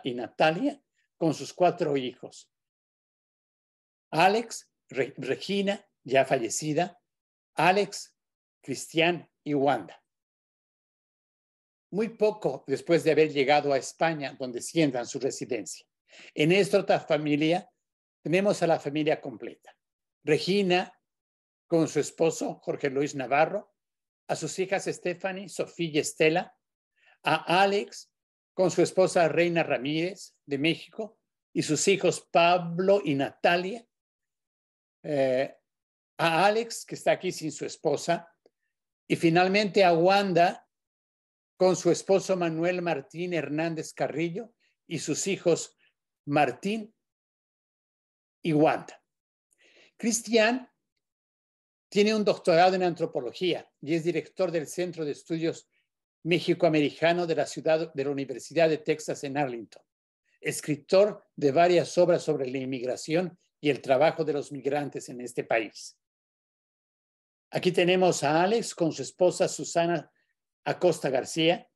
y, Natalia con sus cuatro hijos. Alex, Regina, ya fallecida, Alex, Cristian y Wanda. Muy poco después de haber llegado a España, donde sientan su residencia. En esta otra familia tenemos a la familia completa. Regina con su esposo Jorge Luis Navarro, a sus hijas Stephanie, Sofía y Estela, a Alex con su esposa Reina Ramírez de México y sus hijos Pablo y Natalia. Eh, a Alex, que está aquí sin su esposa, y finalmente a Wanda con su esposo Manuel Martín Hernández Carrillo y sus hijos Martín y Wanda. Cristian tiene un doctorado en antropología y es director del Centro de Estudios mexicoamericano de la, ciudad, de la Universidad de Texas en Arlington, escritor de varias obras sobre la inmigración y el trabajo de los migrantes en este país. Aquí tenemos a Alex con su esposa Susana Acosta García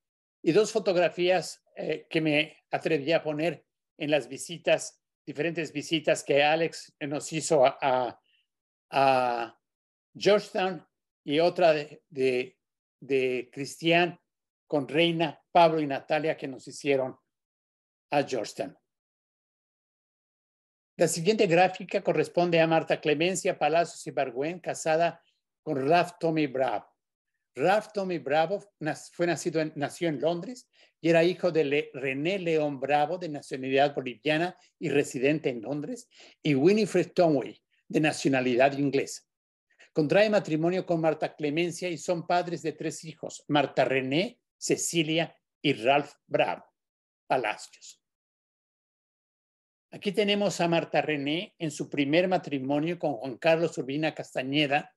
y dos fotografías eh, que me atreví a poner en las visitas, diferentes visitas que Alex nos hizo a, Georgetown y otra de, de, de Cristian con Reina, Pablo y Natalia que nos hicieron a Georgetown. La siguiente gráfica corresponde a Marta Clemencia Palacios y Bargüen, casada con Ralph Tommy Bravo. Ralph Tommy Bravo fue nacido nació en Londres y era hijo de René León Bravo, de nacionalidad boliviana y residente en Londres, y Winifred Tomway, de nacionalidad inglesa. Contrae matrimonio con Marta Clemencia y son padres de tres hijos, Marta René, Cecilia y Ralph Bravo Palacios. Aquí tenemos a Marta René en su primer matrimonio con Juan Carlos Urbina Castañeda,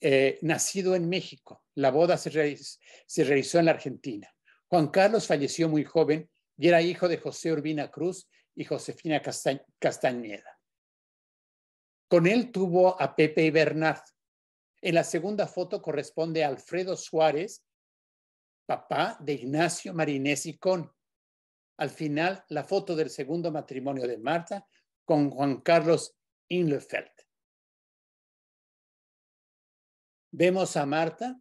eh, nacido en México. La boda se, realizó, en la Argentina. Juan Carlos falleció muy joven y era hijo de José Urbina Cruz y Josefina Castañeda. Con él tuvo a Pepe y Bernard. En la segunda foto corresponde a Alfredo Suárez papá de Ignacio y Con. Al final, la foto del segundo matrimonio de Marta con Juan Carlos Inlefeld. Vemos a Marta,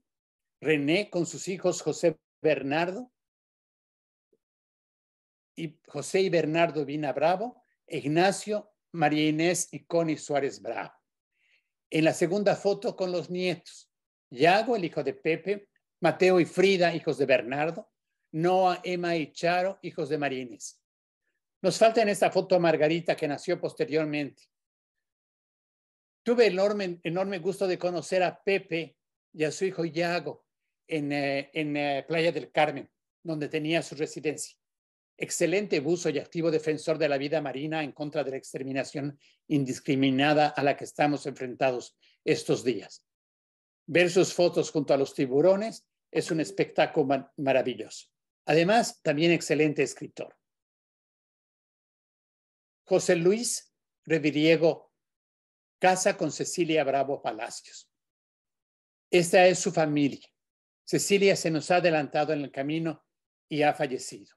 René con sus hijos José Bernardo y José y Bernardo Vina Bravo, Ignacio, María Inés y Connie Suárez Bravo. En la segunda foto con los nietos, Yago, el hijo de Pepe, Mateo y Frida, hijos de Bernardo, Noah, Emma y Charo, hijos de Marines. Nos falta en esta foto a Margarita, que nació posteriormente. Tuve enorme, enorme gusto de conocer a Pepe y a su hijo Iago en, eh, eh, Playa del Carmen, donde tenía su residencia. Excelente buzo y activo defensor de la vida marina en contra de la exterminación indiscriminada a la que estamos enfrentados estos días. Ver sus fotos junto a los tiburones es un espectáculo maravilloso. Además, también excelente escritor. José Luis Reviriego casa con Cecilia Bravo Palacios. Esta es su familia. Cecilia se nos ha adelantado en el camino y ha fallecido.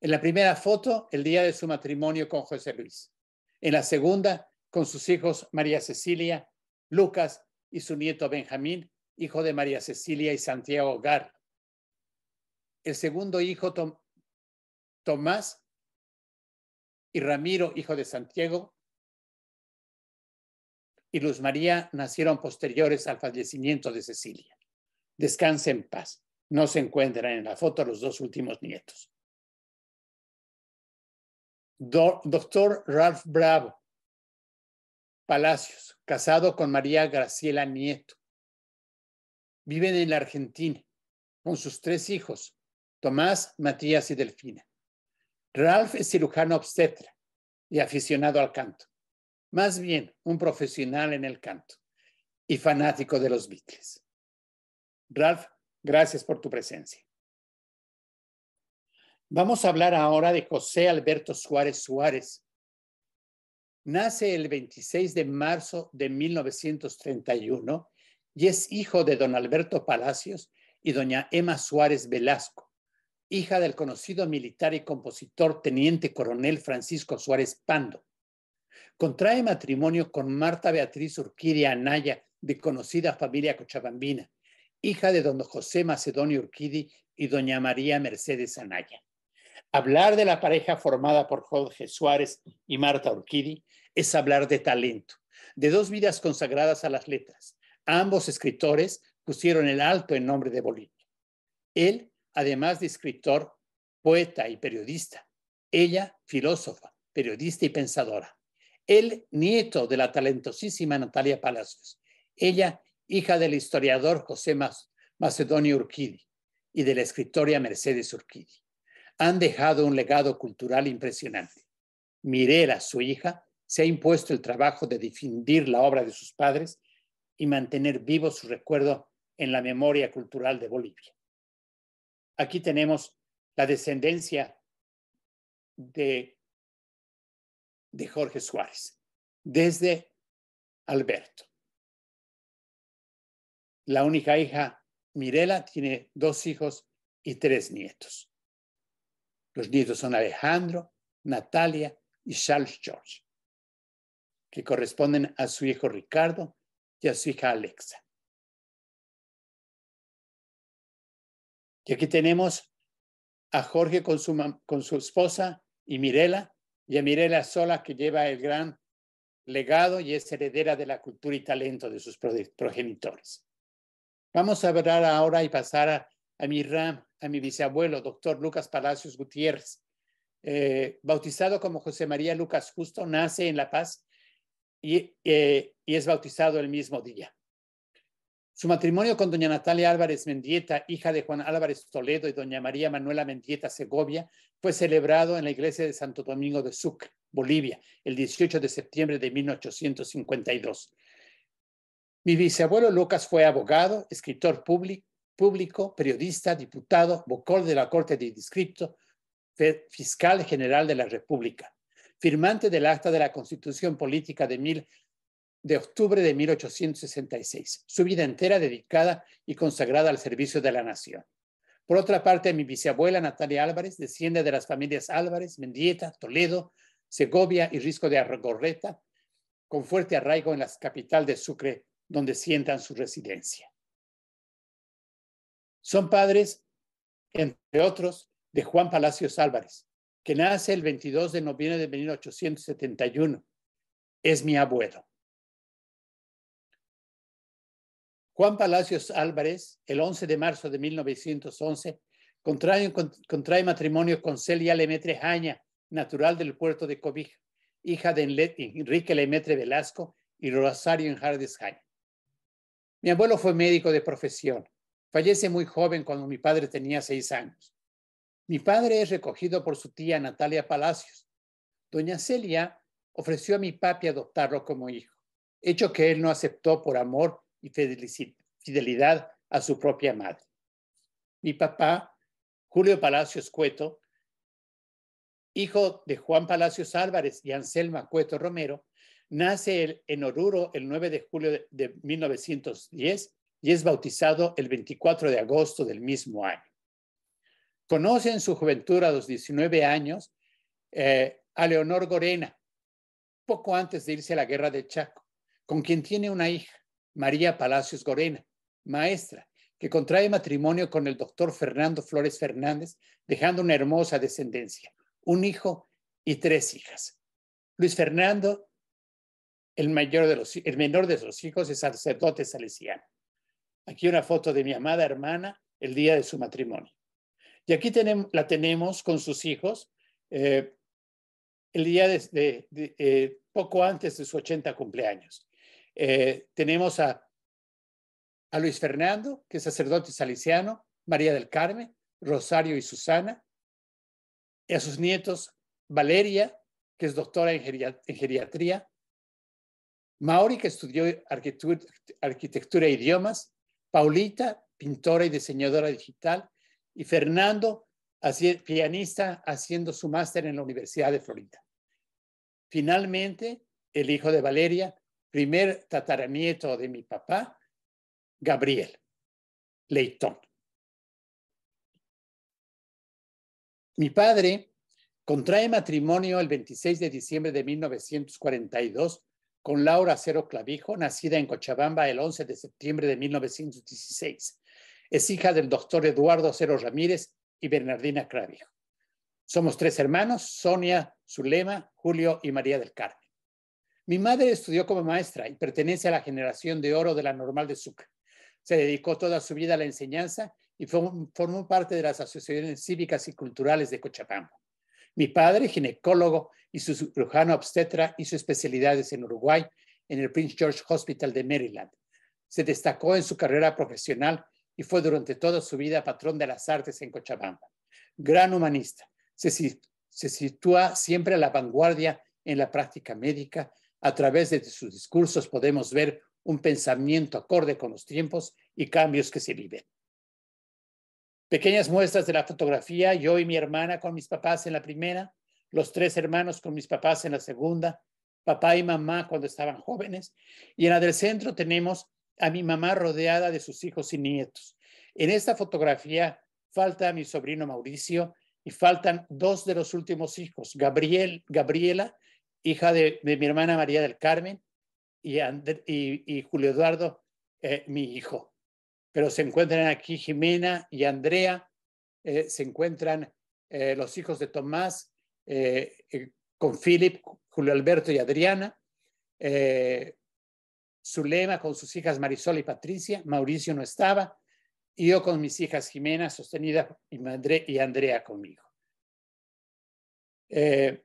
En la primera foto, el día de su matrimonio con José Luis. En la segunda, con sus hijos María Cecilia, Lucas y su nieto Benjamín, hijo de María Cecilia y Santiago Gar. El segundo hijo, Tomás y Ramiro, hijo de Santiago, y Luz María nacieron posteriores al fallecimiento de Cecilia. Descanse en paz. No se encuentran en la foto los dos últimos nietos. Doctor Ralph Bravo Palacios, casado con María Graciela Nieto viven en la Argentina con sus tres hijos, Tomás, Matías y Delfina. Ralph es cirujano obstetra y aficionado al canto, más bien un profesional en el canto y fanático de los Beatles. Ralph, gracias por tu presencia. Vamos a hablar ahora de José Alberto Suárez Suárez. Nace el 26 de marzo de 1931 y es hijo de don Alberto Palacios y doña Emma Suárez Velasco, hija del conocido militar y compositor teniente coronel Francisco Suárez Pando. Contrae matrimonio con Marta Beatriz Urquidia Anaya, de conocida familia cochabambina, hija de don José Macedonio Urquidi y doña María Mercedes Anaya. Hablar de la pareja formada por Jorge Suárez y Marta Urquidi es hablar de talento, de dos vidas consagradas a las letras, Ambos escritores pusieron el alto en nombre de Bolívar. Él, además de escritor, poeta y periodista. Ella, filósofa, periodista y pensadora. Él, nieto de la talentosísima Natalia Palacios. Ella, hija del historiador José Macedonio Urquidi y de la escritora Mercedes Urquidi. Han dejado un legado cultural impresionante. Mirela, su hija, se ha impuesto el trabajo de difundir la obra de sus padres y mantener vivo su recuerdo en la memoria cultural de Bolivia. Aquí tenemos la descendencia de, Jorge Suárez, desde Alberto. La única hija, Mirela, tiene dos hijos y tres nietos. Los nietos son Alejandro, Natalia y Charles George, que corresponden a su hijo Ricardo, a su hija Alexa. Y aquí tenemos a Jorge con su, esposa y Mirela, y a Mirela sola que lleva el gran legado y es heredera de la cultura y talento de sus progenitores. Vamos a hablar ahora y pasar a, a mi ram, a mi bisabuelo, doctor Lucas Palacios Gutiérrez. Eh, bautizado como José María Lucas Justo, nace en La Paz eh, y, es bautizado el mismo día. Su matrimonio con doña Natalia Álvarez Mendieta, hija de Juan Álvarez Toledo y doña María Manuela Mendieta Segovia, fue celebrado en la iglesia de Santo Domingo de Sucre, Bolivia, el 18 de septiembre de 1852. Mi bisabuelo Lucas fue abogado, escritor público, periodista, diputado, vocal de la Corte de Distrito, fiscal general de la República firmante del Acta de la Constitución Política de, de octubre de 1866, su vida entera dedicada y consagrada al servicio de la nación. Por otra parte, mi bisabuela Natalia Álvarez desciende de las familias Álvarez, Mendieta, Toledo, Segovia y Risco de Argorreta, con fuerte arraigo en la capital de Sucre, donde sientan su residencia. Son padres, entre otros, de Juan Palacios Álvarez, que nace el 22 de noviembre de 1871. Es mi abuelo. Juan Palacios Álvarez, el 11 de marzo de 1911, contrae, matrimonio con Celia Lemetre Jaña, natural del puerto de Cobija, hija de Enrique Lemetre Velasco y Rosario Enjardes Jaña. Mi abuelo fue médico de profesión. Fallece muy joven cuando mi padre tenía seis años. Mi padre es recogido por su tía Natalia Palacios. Doña Celia ofreció a mi papi adoptarlo como hijo, hecho que él no aceptó por amor y fidelidad a su propia madre. Mi papá, Julio Palacios Cueto, hijo de Juan Palacios Álvarez y Anselma Cueto Romero, nace en Oruro el 9 de julio de 1910 y es bautizado el 24 de agosto del mismo año. Conoce en su juventud, a los 19 años, eh, a Leonor Gorena, poco antes de irse a la guerra de Chaco, con quien tiene una hija, María Palacios Gorena, maestra, que contrae matrimonio con el doctor Fernando Flores Fernández, dejando una hermosa descendencia, un hijo y tres hijas. Luis Fernando, el, mayor de los, el menor de sus hijos, es sacerdote salesiano. Aquí una foto de mi amada hermana el día de su matrimonio. Y aquí la tenemos con sus hijos eh, el día de, eh, poco antes de su 80 cumpleaños. Eh, tenemos a, Luis Fernando, que es sacerdote saliciano, María del Carmen, Rosario y Susana, y a sus nietos Valeria, que es doctora en, geriatría, Mauri, que estudió arquitectura e idiomas, Paulita, pintora y diseñadora digital, y Fernando, pianista, haciendo su máster en la Universidad de Florida. Finalmente, el hijo de Valeria, primer tataranieto de mi papá, Gabriel Leitón. Mi padre contrae matrimonio el 26 de diciembre de 1942 con Laura Cero Clavijo, nacida en Cochabamba el 11 de septiembre de 1916. Es hija del doctor Eduardo Cero Ramírez y Bernardina Cravio. Somos tres hermanos, Sonia, Zulema, Julio y María del Carmen. Mi madre estudió como maestra y pertenece a la generación de oro de la Normal de Sucre. Se dedicó toda su vida a la enseñanza y formó parte de las asociaciones cívicas y culturales de Cochabamba. Mi padre, ginecólogo y su cirujano obstetra, hizo especialidades en Uruguay en el Prince George Hospital de Maryland. Se destacó en su carrera profesional y fue durante toda su vida patrón de las artes en Cochabamba. Gran humanista, se, sitúa siempre a la vanguardia en la práctica médica. A través de sus discursos podemos ver un pensamiento acorde con los tiempos y cambios que se viven. Pequeñas muestras de la fotografía, yo y mi hermana con mis papás en la primera, los tres hermanos con mis papás en la segunda, papá y mamá cuando estaban jóvenes. Y en la del centro tenemos a mi mamá rodeada de sus hijos y nietos. En esta fotografía falta mi sobrino Mauricio y faltan dos de los últimos hijos, Gabriel, Gabriela, hija de, mi hermana María del Carmen, y, Julio Eduardo, eh, mi hijo. Pero se encuentran aquí Jimena y Andrea, eh, se encuentran eh, los hijos de Tomás, con Philip, Julio Alberto y Adriana, Zulema con sus hijas Marisol y Patricia, Mauricio no estaba, y yo con mis hijas Jimena, sostenida, y Andrea conmigo. Eh,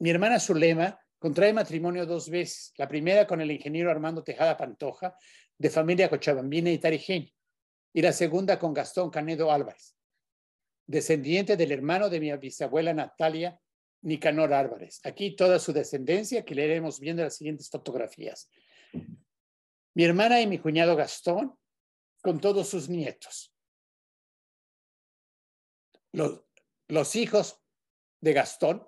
mi hermana Zulema contrae matrimonio dos veces, la primera con el ingeniero Armando Tejada Pantoja, de familia cochabambina y tarijeño y la segunda con Gastón Canedo Álvarez, descendiente del hermano de mi bisabuela Natalia Nicanor Álvarez. Aquí toda su descendencia que leeremos viendo las siguientes fotografías mi hermana y mi cuñado Gastón con todos sus nietos. Los, hijos de Gastón,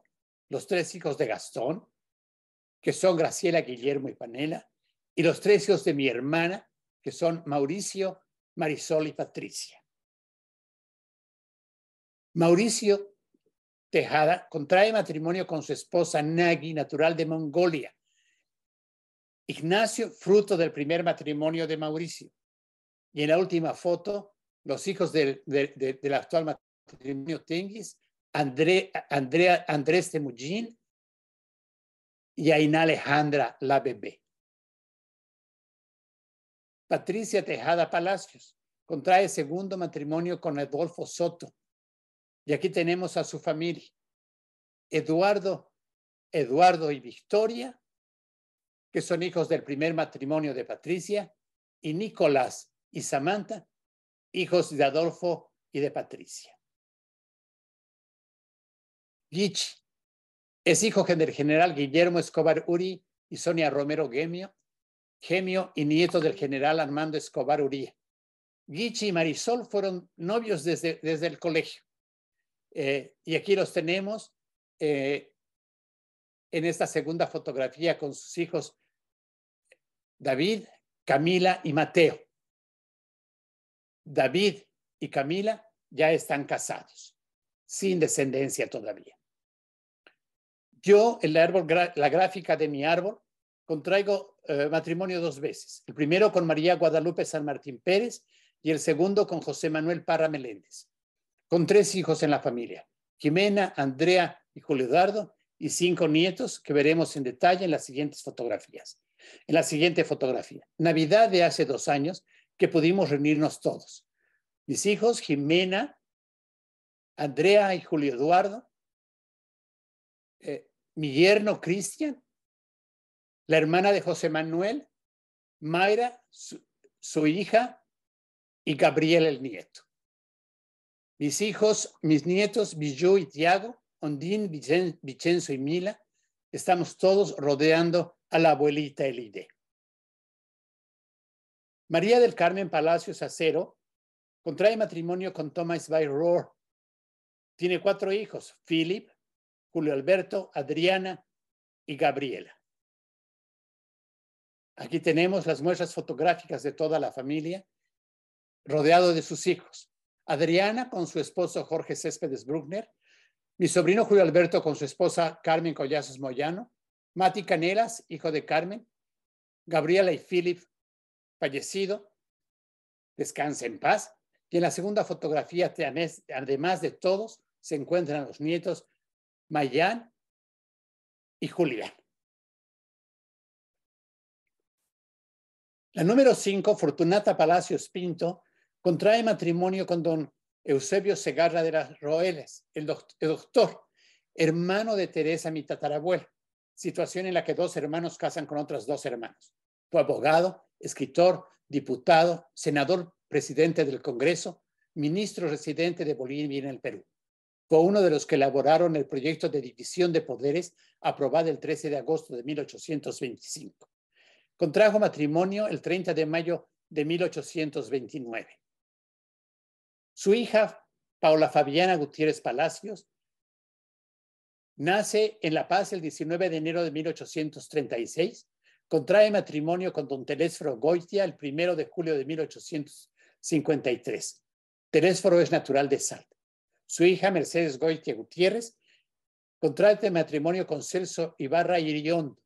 los tres hijos de Gastón, que son Graciela, Guillermo y Panela, y los tres hijos de mi hermana, que son Mauricio, Marisol y Patricia. Mauricio Tejada contrae matrimonio con su esposa Nagi, natural de Mongolia, Ignacio, fruto del primer matrimonio de Mauricio. Y en la última foto, los hijos del, actual matrimonio Tengis, Andrea, Andrés Temujín, y Aina Alejandra, la bebé. Patricia Tejada Palacios contrae segundo matrimonio con Adolfo Soto. Y aquí tenemos a su familia. Eduardo, Eduardo y Victoria, que son hijos del primer matrimonio de Patricia, y Nicolás y Samantha, hijos de Adolfo y de Patricia. Guichi es hijo del general Guillermo Escobar Uri y Sonia Romero Gemio, Gemio y nieto del general Armando Escobar Uri. Guichi y Marisol fueron novios desde, desde el colegio. Eh, y aquí los tenemos eh, en esta segunda fotografía con sus hijos David, Camila y Mateo. David y Camila ya están casados, sin descendencia todavía. Yo, el la gráfica de mi árbol, contraigo eh, matrimonio dos veces. El primero con María Guadalupe San Martín Pérez y el segundo con José Manuel Parra Meléndez, con tres hijos en la familia, Jimena, Andrea y Julio Eduardo, y cinco nietos que veremos en detalle en las siguientes fotografías. En la siguiente fotografía, Navidad de hace dos años, que pudimos reunirnos todos. Mis hijos, Jimena, Andrea y Julio Eduardo, eh, mi yerno Cristian, la hermana de José Manuel, Mayra, su, hija, y Gabriel el nieto. Mis hijos, mis nietos, Villou y Tiago, Ondín, Vicenzo y Mila, estamos todos rodeando a la abuelita Elide. María del Carmen Palacios Acero contrae matrimonio con Thomas Byroar. Tiene cuatro hijos, Philip, Julio Alberto, Adriana y Gabriela. Aquí tenemos las muestras fotográficas de toda la familia, rodeado de sus hijos. Adriana con su esposo Jorge Céspedes Bruckner, mi sobrino Julio Alberto con su esposa Carmen Collazos Moyano, Mati Canelas, hijo de Carmen, Gabriela y Philip, fallecido, descansa en paz. Y en la segunda fotografía, además de todos, se encuentran los nietos Mayán y Julián. La número cinco, Fortunata Palacios Pinto, contrae matrimonio con don Eusebio Segarra de las Roeles, el, el doctor, hermano de Teresa, mi tatarabuela situación en la que dos hermanos casan con otras dos hermanos. Fue abogado, escritor, diputado, senador, presidente del Congreso, ministro residente de Bolivia en el Perú. Fue uno de los que elaboraron el proyecto de división de poderes aprobado el 13 de agosto de 1825. Contrajo matrimonio el 30 de mayo de 1829. Su hija, Paula Fabiana Gutiérrez Palacios, Nace en La Paz el 19 de enero de 1836, contrae matrimonio con don Telésforo Goitia el 1 de julio de 1853. Telésforo es natural de Salta. Su hija Mercedes Goitia Gutiérrez contrae matrimonio con Celso Ibarra Irion.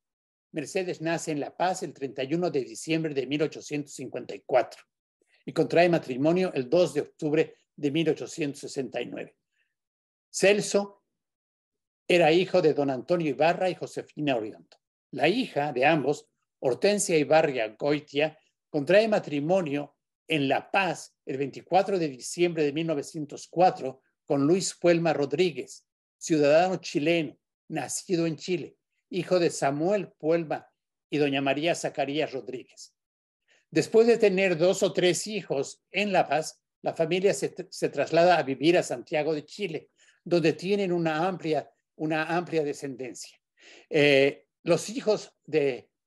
Mercedes nace en La Paz el 31 de diciembre de 1854 y contrae matrimonio el 2 de octubre de 1869. Celso era hijo de don Antonio Ibarra y Josefina Oriento. La hija de ambos, Hortensia Ibarra Goitia, contrae matrimonio en La Paz el 24 de diciembre de 1904 con Luis Puelma Rodríguez, ciudadano chileno, nacido en Chile, hijo de Samuel Puelma y doña María Zacarías Rodríguez. Después de tener dos o tres hijos en La Paz, la familia se, se, traslada a vivir a Santiago de Chile, donde tienen una amplia una amplia descendencia. Eh, los hijos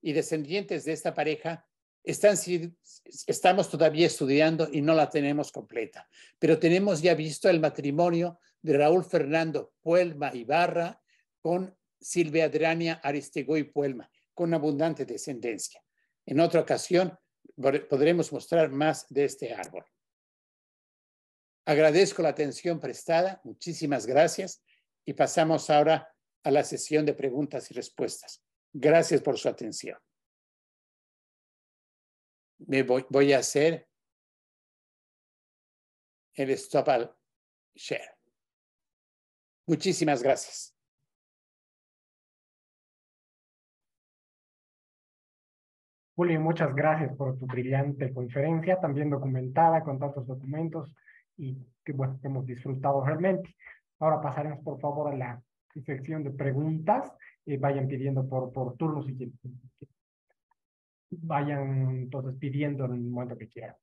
y descendientes de esta pareja están, estamos todavía estudiando y no la tenemos completa, pero tenemos ya visto el matrimonio de Raúl Fernando Puelma Ibarra con Silvia Adriana Aristegui Puelma, con abundante descendencia. En otra ocasión podremos mostrar más de este árbol. Agradezco la atención prestada, muchísimas gracias y pasamos ahora a la sesión de preguntas y respuestas. Gracias por su atención. Me voy, a hacer el stop al share. Muchísimas gracias. Juli, muchas gracias por tu brillante conferencia, también documentada con tantos documentos y que hemos disfrutado realmente. Ahora pasaremos, por favor, a la sección de preguntas. Eh, vayan pidiendo por, por turno y Vayan entonces pidiendo en el momento que quieran.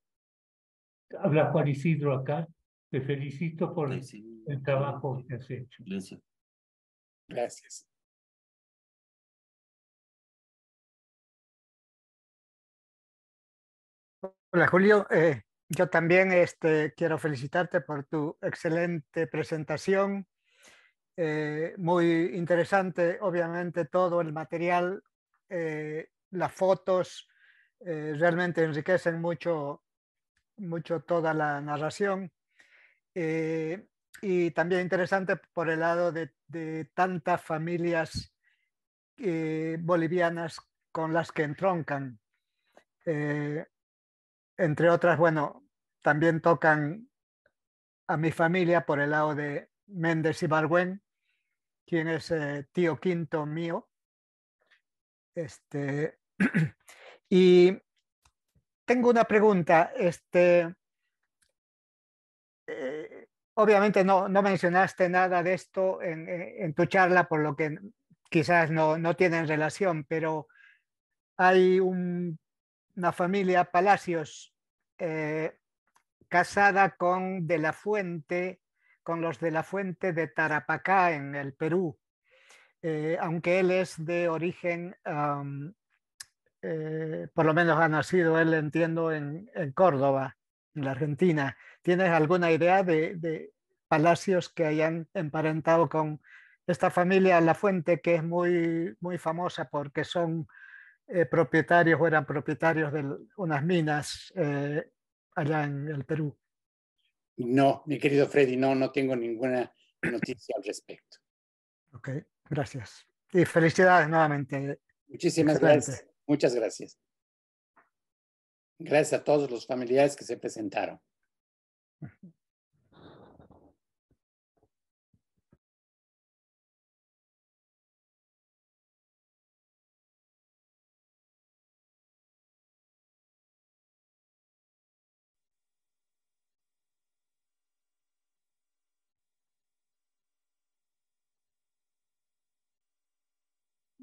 Habla Juan Isidro acá. Te felicito por el trabajo que has hecho. Gracias. Gracias. Hola Julio, eh, yo también este, quiero felicitarte por tu excelente presentación. Eh, muy interesante, obviamente, todo el material, eh, las fotos, eh, realmente enriquecen mucho, mucho toda la narración. y también interesante por el lado de, tantas familias bolivianas con las que entroncan entre otras, bueno, también tocan a mi familia por el lado de Méndez y Barguén, quien es eh, tío quinto mío. Este, y tengo una pregunta. Este, eh, obviamente no, mencionaste nada de esto en, tu charla, por lo que quizás no tienen relación, pero hay un una familia Palacios eh, casada con De la Fuente, con los De la Fuente de Tarapacá en el Perú, eh, aunque él es de origen, eh, por lo menos ha nacido, él entiendo, en, Córdoba, en la Argentina. ¿Tienes alguna idea de, palacios que hayan emparentado con esta familia La Fuente, que es muy, muy famosa porque son eh, propietarios o eran propietarios de unas minas eh, allá en el Perú. No, mi querido Freddy, no, no tengo ninguna noticia al respecto. Ok, gracias. Y felicidades nuevamente. Muchísimas gracias. Muchas gracias. Gracias a todos los familiares que se presentaron.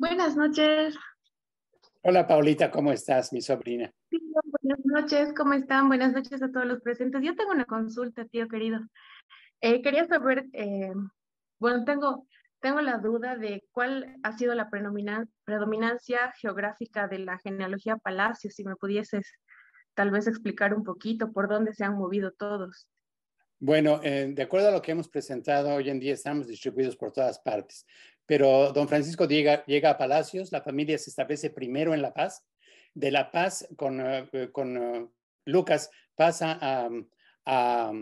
Buenas noches. Hola Paulita, ¿cómo estás, mi sobrina? buenas noches, ¿cómo están? Buenas noches a todos los presentes. Yo tengo una consulta, tío querido. Eh, quería saber, eh, bueno, tengo, tengo la duda de cuál ha sido la predominancia geográfica de la genealogía Palacio, si me pudieses tal vez explicar un poquito por dónde se han movido todos. Bueno, eh, de acuerdo a lo que hemos presentado, hoy en día estamos distribuidos por todas partes pero don Francisco llega, a Palacios, la familia se establece primero en La Paz, de La Paz con, eh, eh, Lucas pasa a,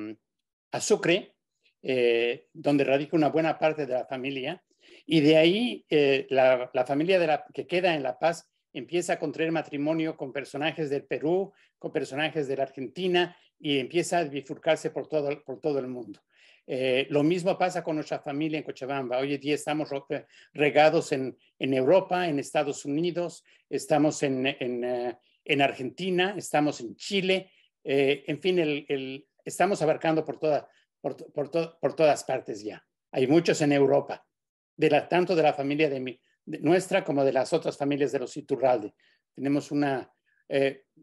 Sucre, eh, donde radica una buena parte de la familia, y de ahí la, familia que queda en La Paz empieza a contraer matrimonio con personajes del Perú, con personajes de la Argentina, y empieza a bifurcarse por todo el mundo. Eh, lo mismo pasa con nuestra familia en Cochabamba. Hoy en día estamos eh, regados en, Europa, en Estados Unidos, estamos en, eh, Argentina, estamos en Chile, en fin, estamos abarcando por, todas partes ya. Hay muchos en Europa, de la, tanto de la familia nuestra como de las otras familias de los Iturralde. Tenemos una,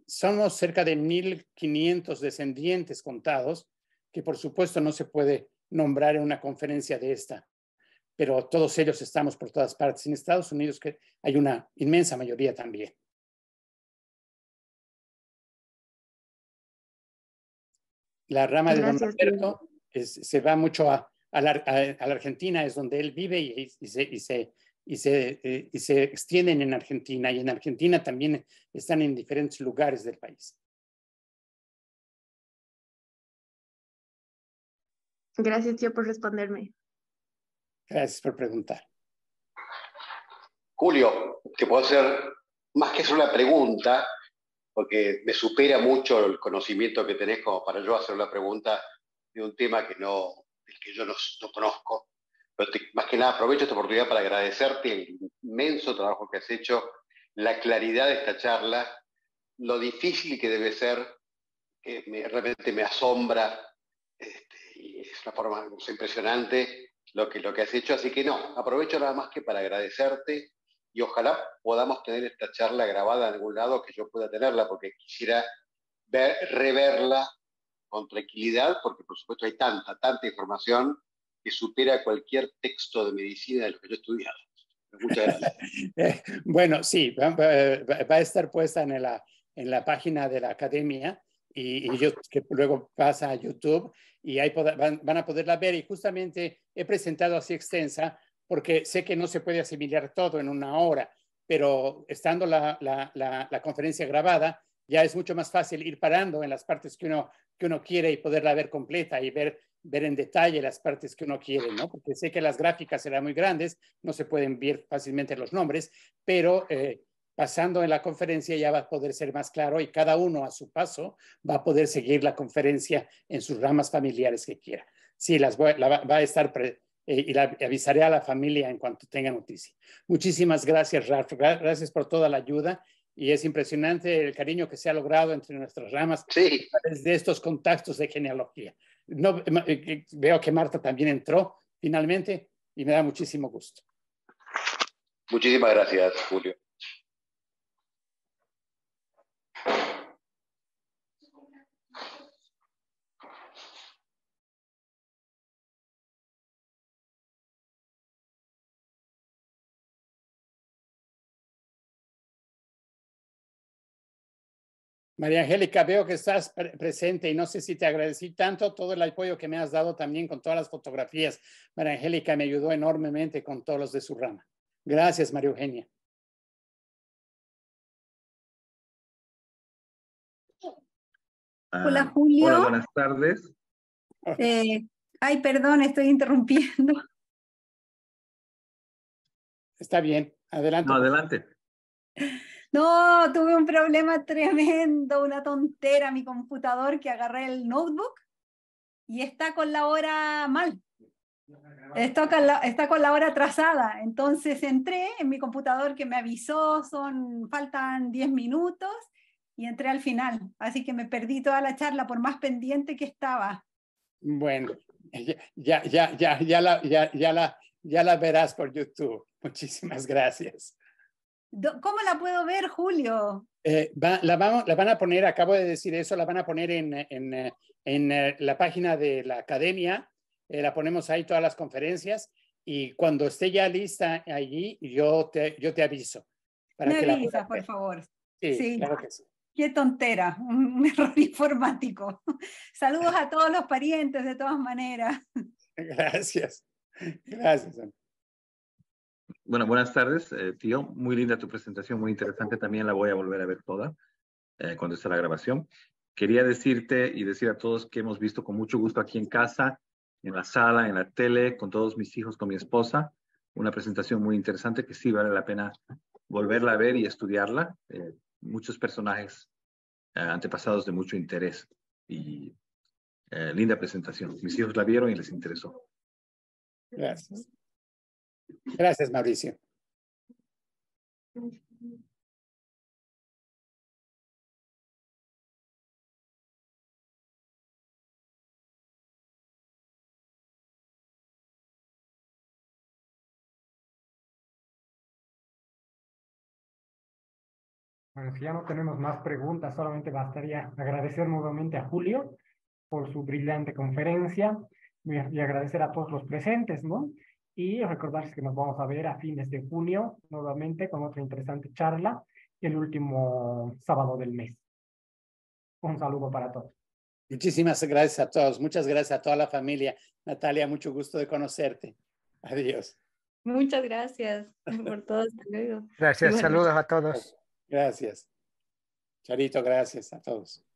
somos cerca de 1.500 descendientes contados que por supuesto no se puede nombrar en una conferencia de esta, pero todos ellos estamos por todas partes. En Estados Unidos que hay una inmensa mayoría también. La rama de don Alberto se va mucho a, la, Argentina, es donde él vive y, eh, y se, extienden en Argentina y en Argentina también están en diferentes lugares del país. Gracias, tío, por responderme. Gracias por preguntar. Julio, te puedo hacer más que solo una pregunta, porque me supera mucho el conocimiento que tenés como para yo hacer una pregunta de un tema que no, que yo no, conozco. Pero más que nada aprovecho esta oportunidad para agradecerte el inmenso trabajo que has hecho, la claridad de esta charla, lo difícil que debe ser, que me, realmente me asombra es una forma impresionante lo que, lo que has hecho. Así que no, aprovecho nada más que para agradecerte y ojalá podamos tener esta charla grabada en algún lado que yo pueda tenerla, porque quisiera ver, reverla con tranquilidad, porque por supuesto hay tanta, tanta información que supera cualquier texto de medicina de lo que yo he estudiado. Muchas gracias. Eh, bueno, sí, va, a estar puesta en la, en la página de la academia y, y yo, que luego pasa a YouTube y ahí van, a poderla ver. Y justamente he presentado así extensa porque sé que no se puede asimilar todo en una hora, pero estando la, conferencia grabada, ya es mucho más fácil ir parando en las partes que uno, que uno quiere y poderla ver completa y ver, ver en detalle las partes que uno quiere, ¿no? Porque sé que las gráficas serán muy grandes, no se pueden ver fácilmente los nombres, pero eh, pasando en la conferencia ya va a poder ser más claro y cada uno a su paso va a poder seguir la conferencia en sus ramas familiares que quiera. Sí, las va a estar eh, y la, avisaré a la familia en cuanto tenga noticia. Muchísimas gracias, Ralph. Gracias por toda la ayuda y es impresionante el cariño que se ha logrado entre nuestras ramas a través de estos contactos de genealogía. No, eh, veo que Marta también entró finalmente y me da muchísimo gusto. Muchísimas gracias, Julio. María Angélica, veo que estás presente y no sé si te agradecí tanto todo el apoyo que me has dado también con todas las fotografías. María Angélica me ayudó enormemente con todos los de su rama. Gracias, María Eugenia. hola, ah, Julio. Hola, buenas tardes. Eh, ay, perdón, estoy interrumpiendo. Está bien, adelante. No, pues. adelante. No, tuve un problema tremendo, una tontera, mi computador que agarré el notebook y está con la hora mal. Está con la, hora atrasada. Entonces entré en mi computador que me avisó, son, faltan 10 minutos y entré al final. Así que me perdí toda la charla por más pendiente que estaba. Bueno, ya, ya, la, ya, ya, la, ya la verás por YouTube. Muchísimas gracias. ¿Cómo la puedo ver, Julio? Eh, la, vamos, la, van a poner, acabo de decir eso, la van a poner en, en, en eh, la página de la academia, eh, la ponemos ahí todas las conferencias y cuando esté ya lista allí, yo te, yo te aviso. Me por favor. sí. Claro que sí. Qué tontera, un error informático. Saludos a todos los parientes, de todas maneras. Gracias. Gracias. Bueno, buenas tardes, eh, tío. Muy linda tu presentación, muy interesante. También la voy a volver a ver toda eh, cuando está la grabación. Quería decirte y decir a todos que hemos visto con mucho gusto aquí en casa, en la sala, en la tele, con todos mis hijos, con mi esposa, una presentación muy interesante que sí vale la pena volverla a ver y estudiarla. Eh, muchos personajes antepasados de mucho interés y linda presentación. Mis hijos la vieron y les interesó. Gracias. Gracias, Mauricio. Bueno, si ya no tenemos más preguntas, solamente bastaría agradecer nuevamente a Julio por su brillante conferencia y agradecer a todos los presentes, ¿no? y recordarles que nos vamos a ver a fines de junio nuevamente con otra interesante charla el último sábado del mes. Un saludo para todos. Muchísimas gracias a todos. Muchas gracias a toda la familia. Natalia, mucho gusto de conocerte. Adiós. Muchas gracias por todo. Gracias. saludos a todos. Gracias. Charito, gracias a todos.